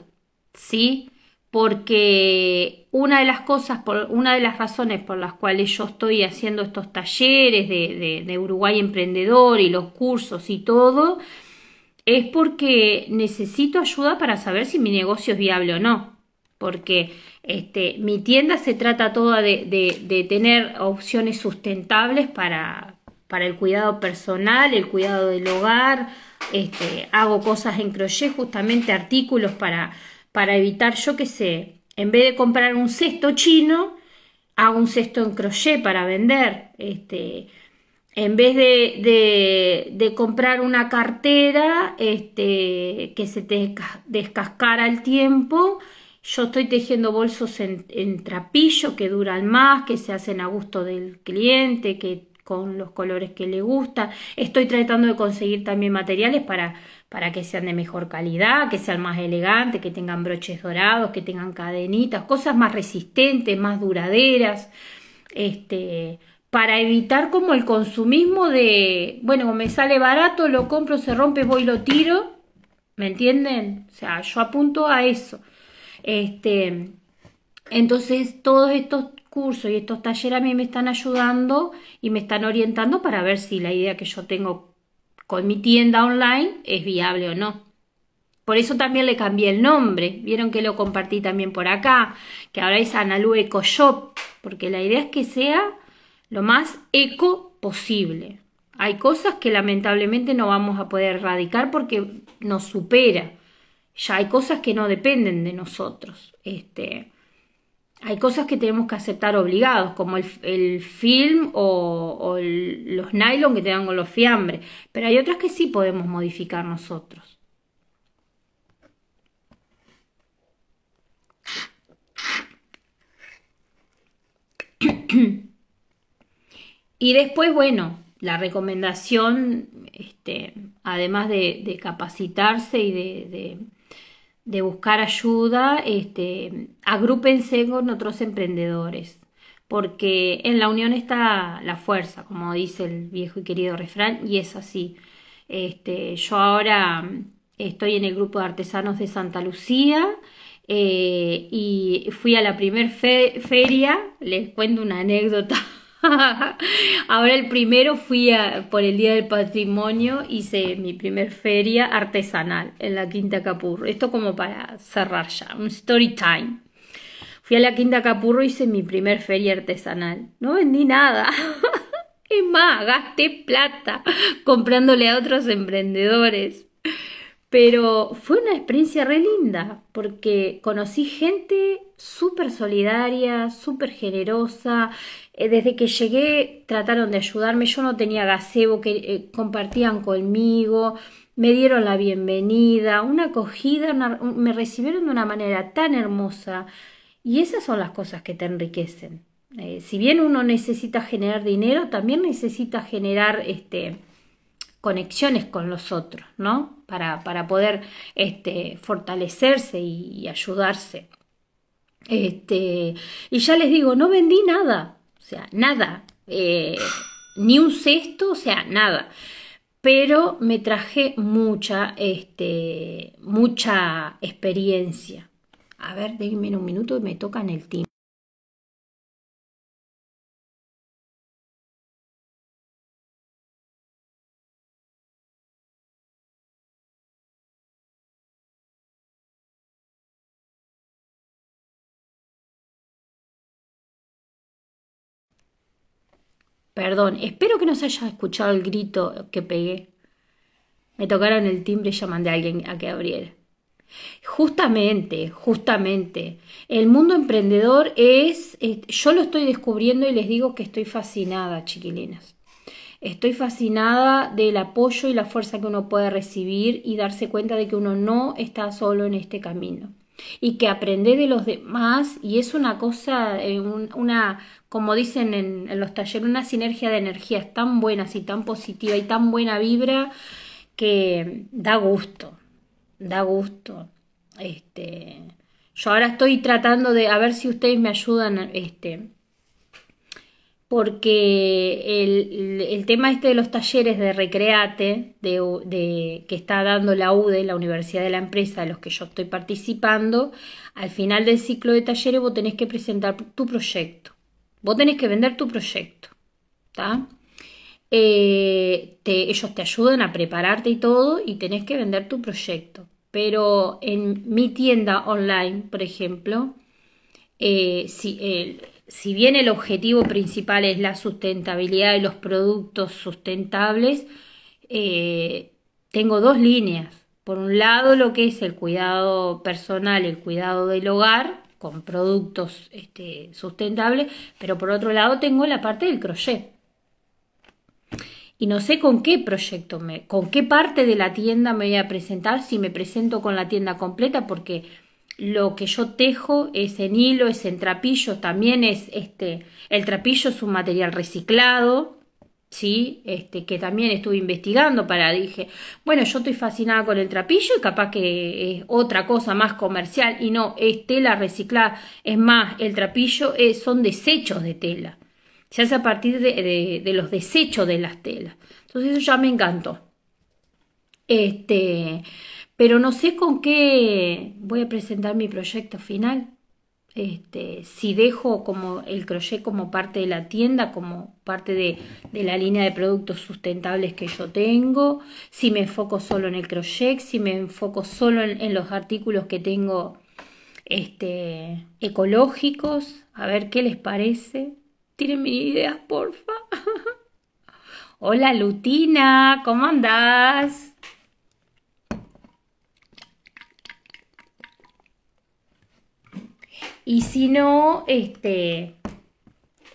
Speaker 1: ¿sí? Porque una de las cosas, por, una de las razones por las cuales yo estoy haciendo estos talleres de, Uruguay Emprendedor y los cursos y todo, es porque necesito ayuda para saber si mi negocio es viable o no. Porque este, mi tienda se trata toda de, tener opciones sustentables para, para, el cuidado personal, el cuidado del hogar. Este, hago cosas en crochet, justamente artículos para, para evitar, yo que sé, en vez de comprar un cesto chino, hago un cesto en crochet para vender. Este, en vez de, de, comprar una cartera este, que se te descascara el tiempo, yo estoy tejiendo bolsos en, en, trapillo que duran más, que se hacen a gusto del cliente, que con los colores que le gusta. Estoy tratando de conseguir también materiales para, para que sean de mejor calidad, que sean más elegantes, que tengan broches dorados, que tengan cadenitas, cosas más resistentes, más duraderas, este, para evitar como el consumismo de, bueno, me sale barato, lo compro, se rompe, voy, lo tiro, ¿me entienden? O sea, yo apunto a eso. Este, entonces, todos estos cursos y estos talleres a mí me están ayudando y me están orientando para ver si la idea que yo tengo con mi tienda online es viable o no. Por eso también le cambié el nombre. Vieron que lo compartí también por acá, que ahora es Analu Eco Shop, porque la idea es que sea lo más eco posible. Hay cosas que lamentablemente no vamos a poder erradicar porque nos supera. Ya hay cosas que no dependen de nosotros. Este, hay cosas que tenemos que aceptar obligados, como el, film o, los nylon que te dan con los fiambres, pero hay otras que sí podemos modificar nosotros. Y después, bueno, la recomendación, este, además de, capacitarse y de de buscar ayuda, este, agrúpense con otros emprendedores, porque en la unión está la fuerza, como dice el viejo y querido refrán, y es así. Este, yo ahora mm, estoy en el grupo de artesanos de Santa Lucía eh, y fui a la primer feria, les cuento una anécdota <laughs> <laughs> Ahora el primero fui por el Día del Patrimonio, hice mi primer feria artesanal en la Quinta Capurro. Esto como para cerrar ya, un story time. Fui a la Quinta Capurro, hice mi primer feria artesanal. No vendí nada. <laughs> Es más, gasté plata comprándole a otros emprendedores. Pero fue una experiencia re linda, porque conocí gente súper solidaria, súper generosa. Eh, desde que llegué trataron de ayudarme, yo no tenía gazebo, que eh, compartían conmigo, me dieron la bienvenida, una acogida, me recibieron de una manera tan hermosa. Y esas son las cosas que te enriquecen. Eh, si bien uno necesita generar dinero, también necesita generar este, conexiones con los otros, ¿no? para, poder este, fortalecerse y, ayudarse. Este, y ya les digo, no vendí nada, o sea, nada, eh, ni un cesto, o sea, nada. Pero me traje mucha, este, mucha experiencia. A ver, denme un minuto, me tocan el tiempo, Perdón, espero que no se haya escuchado el grito que pegué. Me tocaron el timbre y ya mandé a alguien a que abriera. Justamente, justamente. El mundo emprendedor es, es, yo lo estoy descubriendo y les digo que estoy fascinada, chiquilinas. Estoy fascinada del apoyo y la fuerza que uno puede recibir y darse cuenta de que uno no está solo en este camino y que aprende de los demás y es una cosa, eh, una, como dicen en, en, los talleres, una sinergia de energías tan buenas y tan positiva y tan buena vibra que da gusto, da gusto. Este, yo ahora estoy tratando de a ver si ustedes me ayudan, este, porque el, tema este de los talleres de Recreate, de, que está dando la UDE, la Universidad de la Empresa, de los que yo estoy participando, al final del ciclo de talleres vos tenés que presentar tu proyecto, vos tenés que vender tu proyecto, eh, ellos te ayudan a prepararte y todo y tenés que vender tu proyecto. Pero en mi tienda online, por ejemplo, eh, si, eh, si bien el objetivo principal es la sustentabilidad y los productos sustentables, eh, tengo dos líneas. Por un lado, lo que es el cuidado personal, el cuidado del hogar, con productos este, sustentables, pero por otro lado tengo la parte del crochet. Y no sé con qué proyecto, me, con qué parte de la tienda me voy a presentar, si me presento con la tienda completa, porque lo que yo tejo es en hilo, es en trapillo, también es este, el trapillo es un material reciclado, ¿sí? Este, que también estuve investigando para, dije, bueno, yo estoy fascinada con el trapillo y capaz que es otra cosa más comercial y no, es tela reciclada, es más, el trapillo es, son desechos de tela, se hace a partir de, de los desechos de las telas, entonces eso ya me encantó. Este, pero no sé con qué voy a presentar mi proyecto final. Este, si dejo como el crochet como parte de la tienda, como parte de, la línea de productos sustentables que yo tengo, si me enfoco solo en el crochet, si me enfoco solo en, los artículos que tengo este, ecológicos, a ver qué les parece. Tienen mis ideas, porfa. <laughs> Hola Lutina, ¿cómo andás? Y si no, este,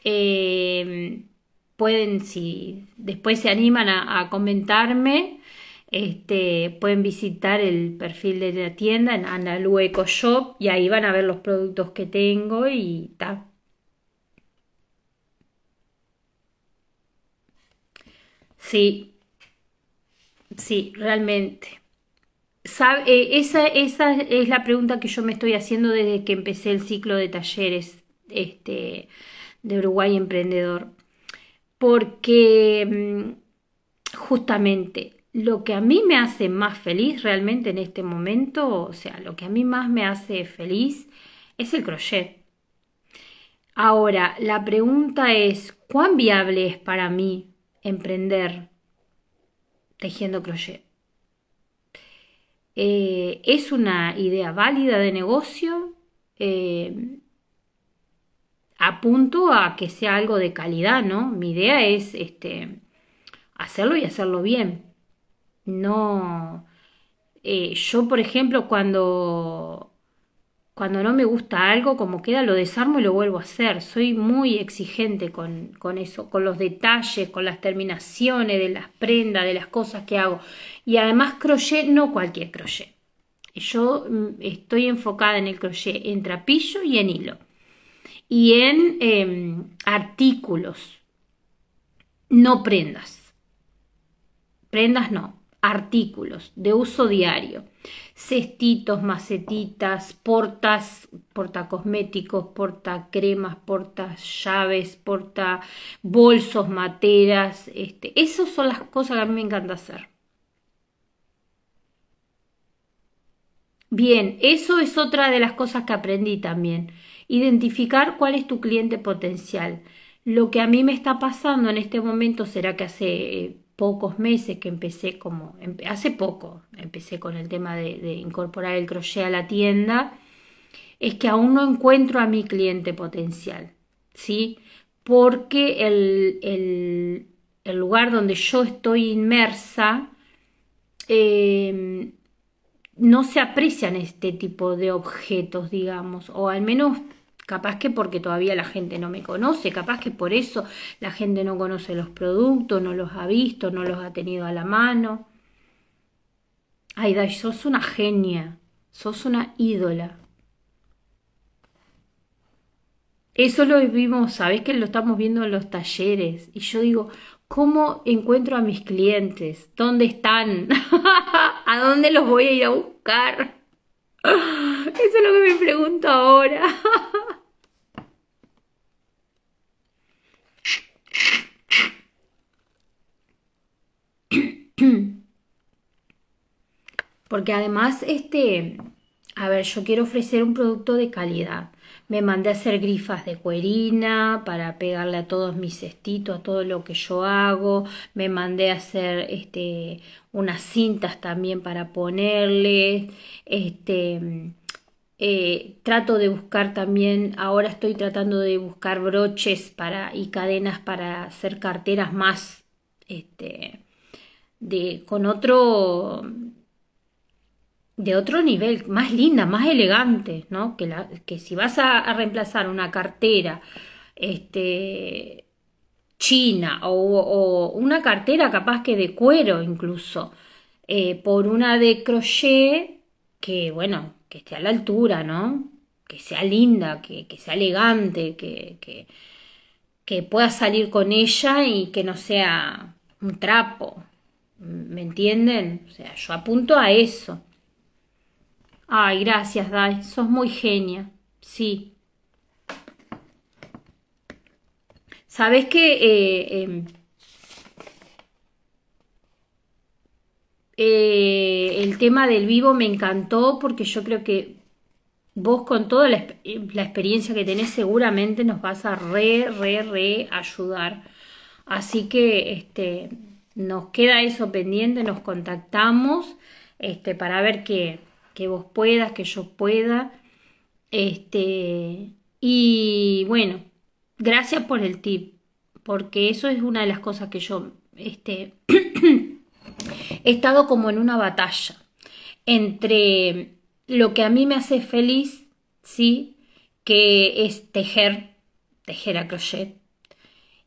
Speaker 1: em, pueden, si después se animan a, comentarme, este, pueden visitar el perfil de la tienda en Analu Shop y ahí van a ver los productos que tengo y tal. Sí, sí, realmente. Eh, esa, es la pregunta que yo me estoy haciendo desde que empecé el ciclo de talleres este, de Uruguay Emprendedor. Porque mm, justamente lo que a mí me hace más feliz realmente en este momento, o sea, lo que a mí más me hace feliz es el crochet. Ahora, la pregunta es, ¿cuán viable es para mí emprender tejiendo crochet? Eh, es una idea válida de negocio, a eh, apunto a que sea algo de calidad, ¿no? Mi idea es este, hacerlo y hacerlo bien. No, eh, yo por ejemplo cuando cuando no me gusta algo, como queda, lo desarmo y lo vuelvo a hacer. Soy muy exigente con, eso, con los detalles, con las terminaciones de las prendas, de las cosas que hago. Y además crochet, no cualquier crochet. Yo mm, estoy enfocada en el crochet, en trapillo y en hilo. Y en em, artículos, no prendas. Prendas no, artículos de uso diario cestitos, macetitas, portas, porta cosméticos, porta cremas, porta llaves, porta bolsos, materas, este, esas son las cosas que a mí me encanta hacer. Bien, eso es otra de las cosas que aprendí también. Identificar cuál es tu cliente potencial. Lo que a mí me está pasando en este momento será que hace eh, pocos meses que empecé como, hace poco empecé con el tema de, incorporar el crochet a la tienda, es que aún no encuentro a mi cliente potencial, ¿sí? Porque el, lugar donde yo estoy inmersa em, no se aprecian este tipo de objetos, digamos, o al menos Capaz que porque todavía la gente no me conoce, capaz que por eso la gente no conoce los productos, no los ha visto, no los ha tenido a la mano. Ay, Dash, sos una genia, sos una ídola. Eso lo vimos, sabés que lo estamos viendo en los talleres. Y yo digo, ¿cómo encuentro a mis clientes? ¿Dónde están? <laughs> ¿A dónde los voy a ir a buscar? <laughs> Eso es lo que me pregunto ahora. <laughs> Porque además, este, a ver, yo quiero ofrecer un producto de calidad. Me mandé a hacer grifas de cuerina para pegarle a todos mis cestitos, a todo lo que yo hago. Me mandé a hacer este, unas cintas también para ponerle. Este, eh, trato de buscar también, ahora estoy tratando de buscar broches para, y cadenas para hacer carteras más este, de, con otro de otro nivel, más linda, más elegante, ¿no? Que, la, que si vas a, reemplazar una cartera este, china o, una cartera capaz que de cuero incluso, eh, por una de crochet, que bueno, que esté a la altura, ¿no? Que sea linda, que, sea elegante, que, que, que pueda salir con ella y que no sea un trapo. ¿Me entienden? O sea, yo apunto a eso. Ay, gracias, Dai. Sos muy genia. Sí. Sabés que eh, em, eh, el tema del vivo me encantó porque yo creo que vos con toda la, experiencia que tenés seguramente nos vas a re, re, re ayudar. Así que este, nos queda eso pendiente, nos contactamos este, para ver qué, que vos puedas, que yo pueda. Este, y bueno, gracias por el tip, porque eso es una de las cosas que yo este, <clears throat> he estado como en una batalla entre lo que a mí me hace feliz, ¿sí? Que es tejer, tejer a crochet.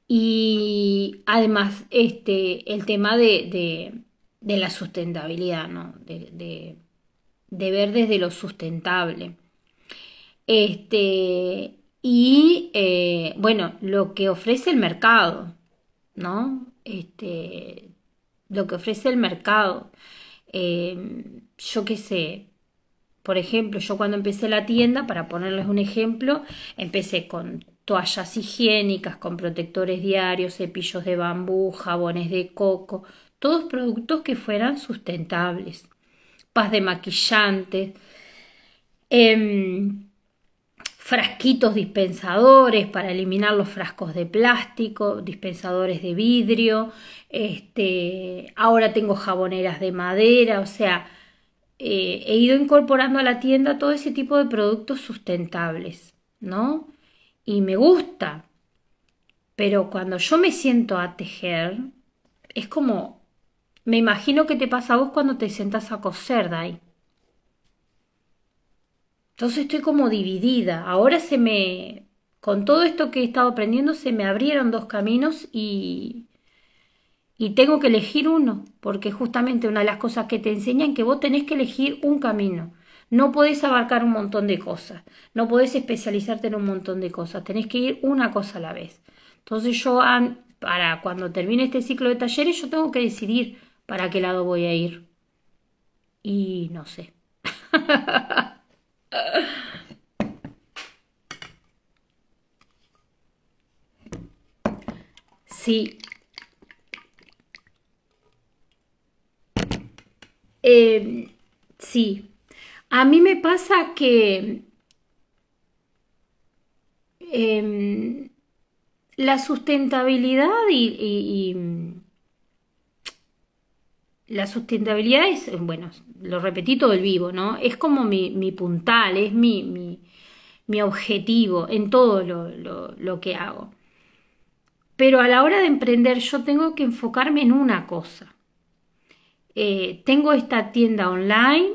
Speaker 1: Y además, este, el tema de, de, la sustentabilidad, ¿no? de de ver desde lo sustentable. Este, y eh, bueno, lo que ofrece el mercado, ¿no? Este, lo que ofrece el mercado. Eh, yo qué sé, por ejemplo, yo cuando empecé la tienda, para ponerles un ejemplo, empecé con toallas higiénicas, con protectores diarios, cepillos de bambú, jabones de coco, todos productos que fueran sustentables pas de maquillantes, em, frasquitos dispensadores para eliminar los frascos de plástico, dispensadores de vidrio, este, ahora tengo jaboneras de madera, o sea, eh, he ido incorporando a la tienda todo ese tipo de productos sustentables, ¿no? Y me gusta, pero cuando yo me siento a tejer, es como me imagino que te pasa a vos cuando te sentás a coser, Dai. Entonces estoy como dividida. Ahora se me... Con todo esto que he estado aprendiendo, se me abrieron dos caminos y, y tengo que elegir uno, porque justamente una de las cosas que te enseñan que vos tenés que elegir un camino. No podés abarcar un montón de cosas, no podés especializarte en un montón de cosas, tenés que ir una cosa a la vez. Entonces yo, para cuando termine este ciclo de talleres, yo tengo que decidir para qué lado voy a ir. Y no sé. <laughs> sí. Em, sí. A mí me pasa que em, la sustentabilidad y la sustentabilidad es, bueno, lo repetí todo el vivo, ¿no? Es como mi, puntal, es mi, mi, objetivo en todo lo, que hago. Pero a la hora de emprender yo tengo que enfocarme en una cosa. Eh, tengo esta tienda online,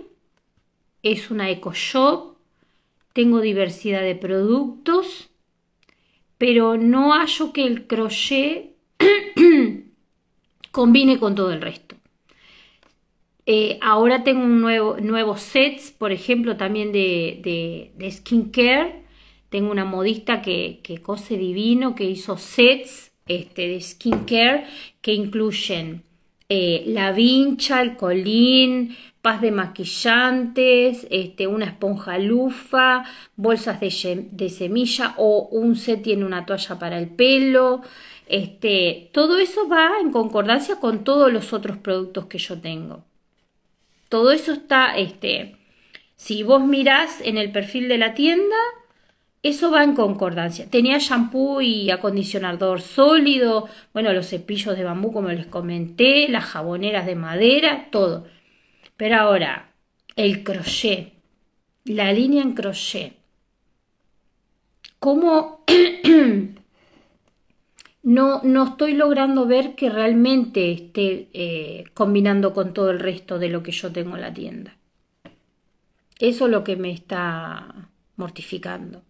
Speaker 1: es una eco shop, tengo diversidad de productos, pero no hallo que el crochet <clears throat> combine con todo el resto. Eh, ahora tengo nuevo, nuevos sets, por ejemplo, también de, de, skincare. Tengo una modista que, cose divino, que hizo sets este, de skincare que incluyen eh, la vincha, el colín, paz de maquillantes, este, una esponja lufa, bolsas de, semilla o un set tiene una toalla para el pelo. Este, todo eso va en concordancia con todos los otros productos que yo tengo. Todo eso está, este, si vos mirás en el perfil de la tienda, eso va en concordancia. Tenía shampoo y acondicionador sólido, bueno, los cepillos de bambú, como les comenté, las jaboneras de madera, todo. Pero ahora, el crochet, la línea en crochet. ¿Cómo <clears throat> no, no estoy logrando ver que realmente esté eh, combinando con todo el resto de lo que yo tengo en la tienda. Eso es lo que me está mortificando.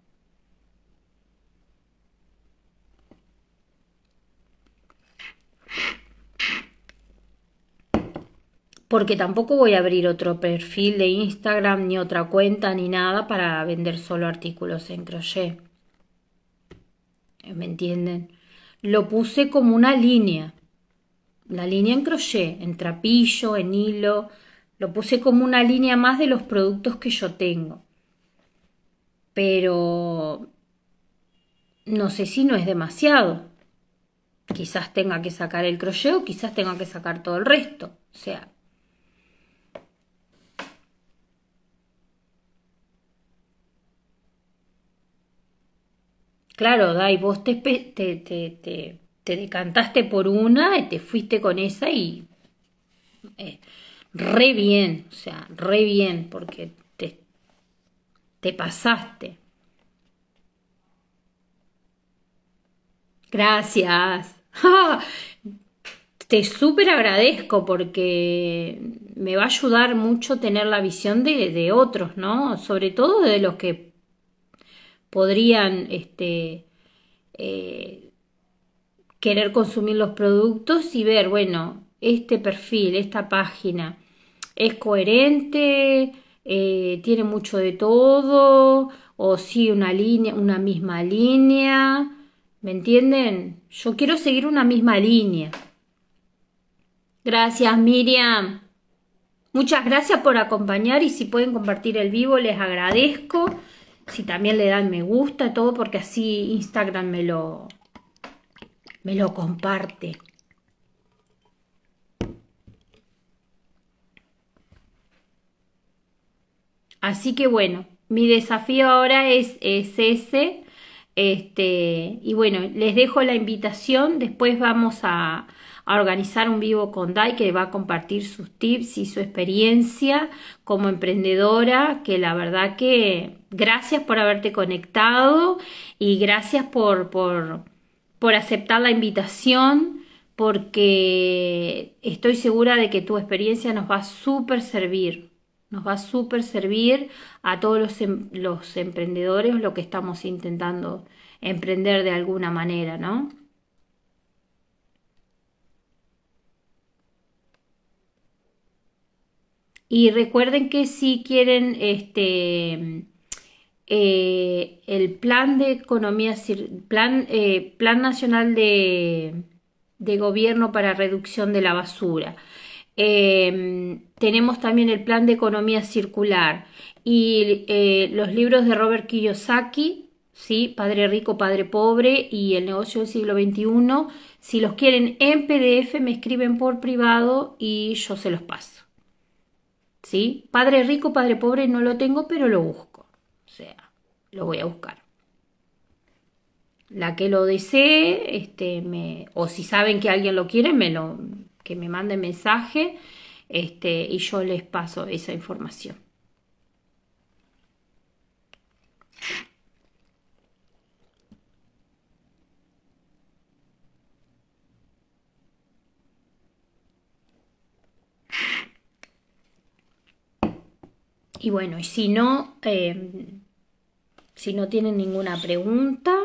Speaker 1: porque tampoco voy a abrir otro perfil de Instagram ni otra cuenta ni nada para vender solo artículos en crochet. ¿Me entienden? lo puse como una línea. La línea en crochet, en trapillo, en hilo. Lo puse como una línea más de los productos que yo tengo. Pero no sé si no es demasiado. Quizás tenga que sacar el crochet o quizás tenga que sacar todo el resto. O sea, Claro, Dai, vos te, te, te, decantaste por una y te fuiste con esa y eh, re bien, o sea, re bien, porque te, te pasaste. Gracias. <laughs> te súper agradezco porque me va a ayudar mucho tener la visión de, de otros, ¿no? Sobre todo de los que podrían este, eh, querer consumir los productos y ver, bueno, este perfil, esta página es coherente, eh, tiene mucho de todo, o sí, una línea, una misma línea. ¿Me entienden? Yo quiero seguir una misma línea. Gracias, Miriam. Muchas gracias por acompañar y si pueden compartir el vivo, les agradezco si también le dan me gusta, todo, porque así Instagram me lo, me lo comparte. Así que bueno, mi desafío ahora es, ese. Este, y bueno, les dejo la invitación, después vamos a, a organizar un vivo con Dai que va a compartir sus tips y su experiencia como emprendedora, que la verdad que gracias por haberte conectado y gracias por, por, por aceptar la invitación porque estoy segura de que tu experiencia nos va a súper servir, nos va a súper servir a todos los, em, los emprendedores, lo que estamos intentando emprender de alguna manera, ¿no? Y recuerden que si quieren este, eh, el plan de economía, plan, eh, plan nacional de, gobierno para reducción de la basura. Em, tenemos también el plan de economía circular y eh, los libros de Robert Kiyosaki, ¿sí? Padre Rico, Padre Pobre y El negocio del siglo XXI. Si los quieren en PDF, me escriben por privado y yo se los paso. Padre rico, padre pobre no lo tengo, pero lo busco. O sea, lo voy a buscar. La que lo desee, este, o si saben que alguien lo quiere, me lo, que me mande mensaje este, y yo les paso esa información. Y bueno, y si no, em, si no tienen ninguna pregunta,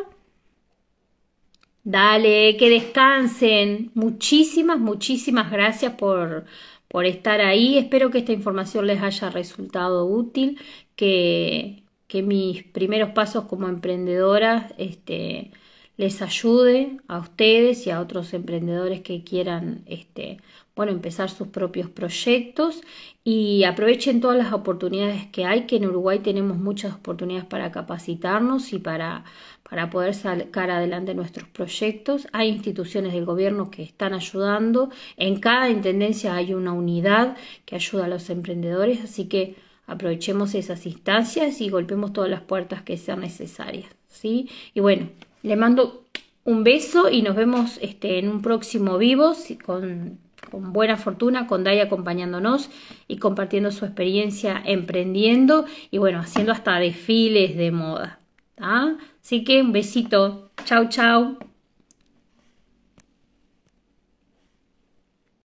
Speaker 1: dale, que descansen. Muchísimas, muchísimas gracias por, por estar ahí. Espero que esta información les haya resultado útil, que, que mis primeros pasos como emprendedora este, les ayude a ustedes y a otros emprendedores que quieran este, bueno, empezar sus propios proyectos y aprovechen todas las oportunidades que hay, que en Uruguay tenemos muchas oportunidades para capacitarnos y para, para poder sacar adelante nuestros proyectos. Hay instituciones del gobierno que están ayudando. En cada intendencia hay una unidad que ayuda a los emprendedores, así que aprovechemos esas instancias y golpeemos todas las puertas que sean necesarias, ¿sí? Y bueno, le mando un beso y nos vemos este, en un próximo vivo con con buena fortuna, con Dai acompañándonos y compartiendo su experiencia emprendiendo y bueno, haciendo hasta desfiles de moda. ¿ah? Así que un besito. Chau, chau.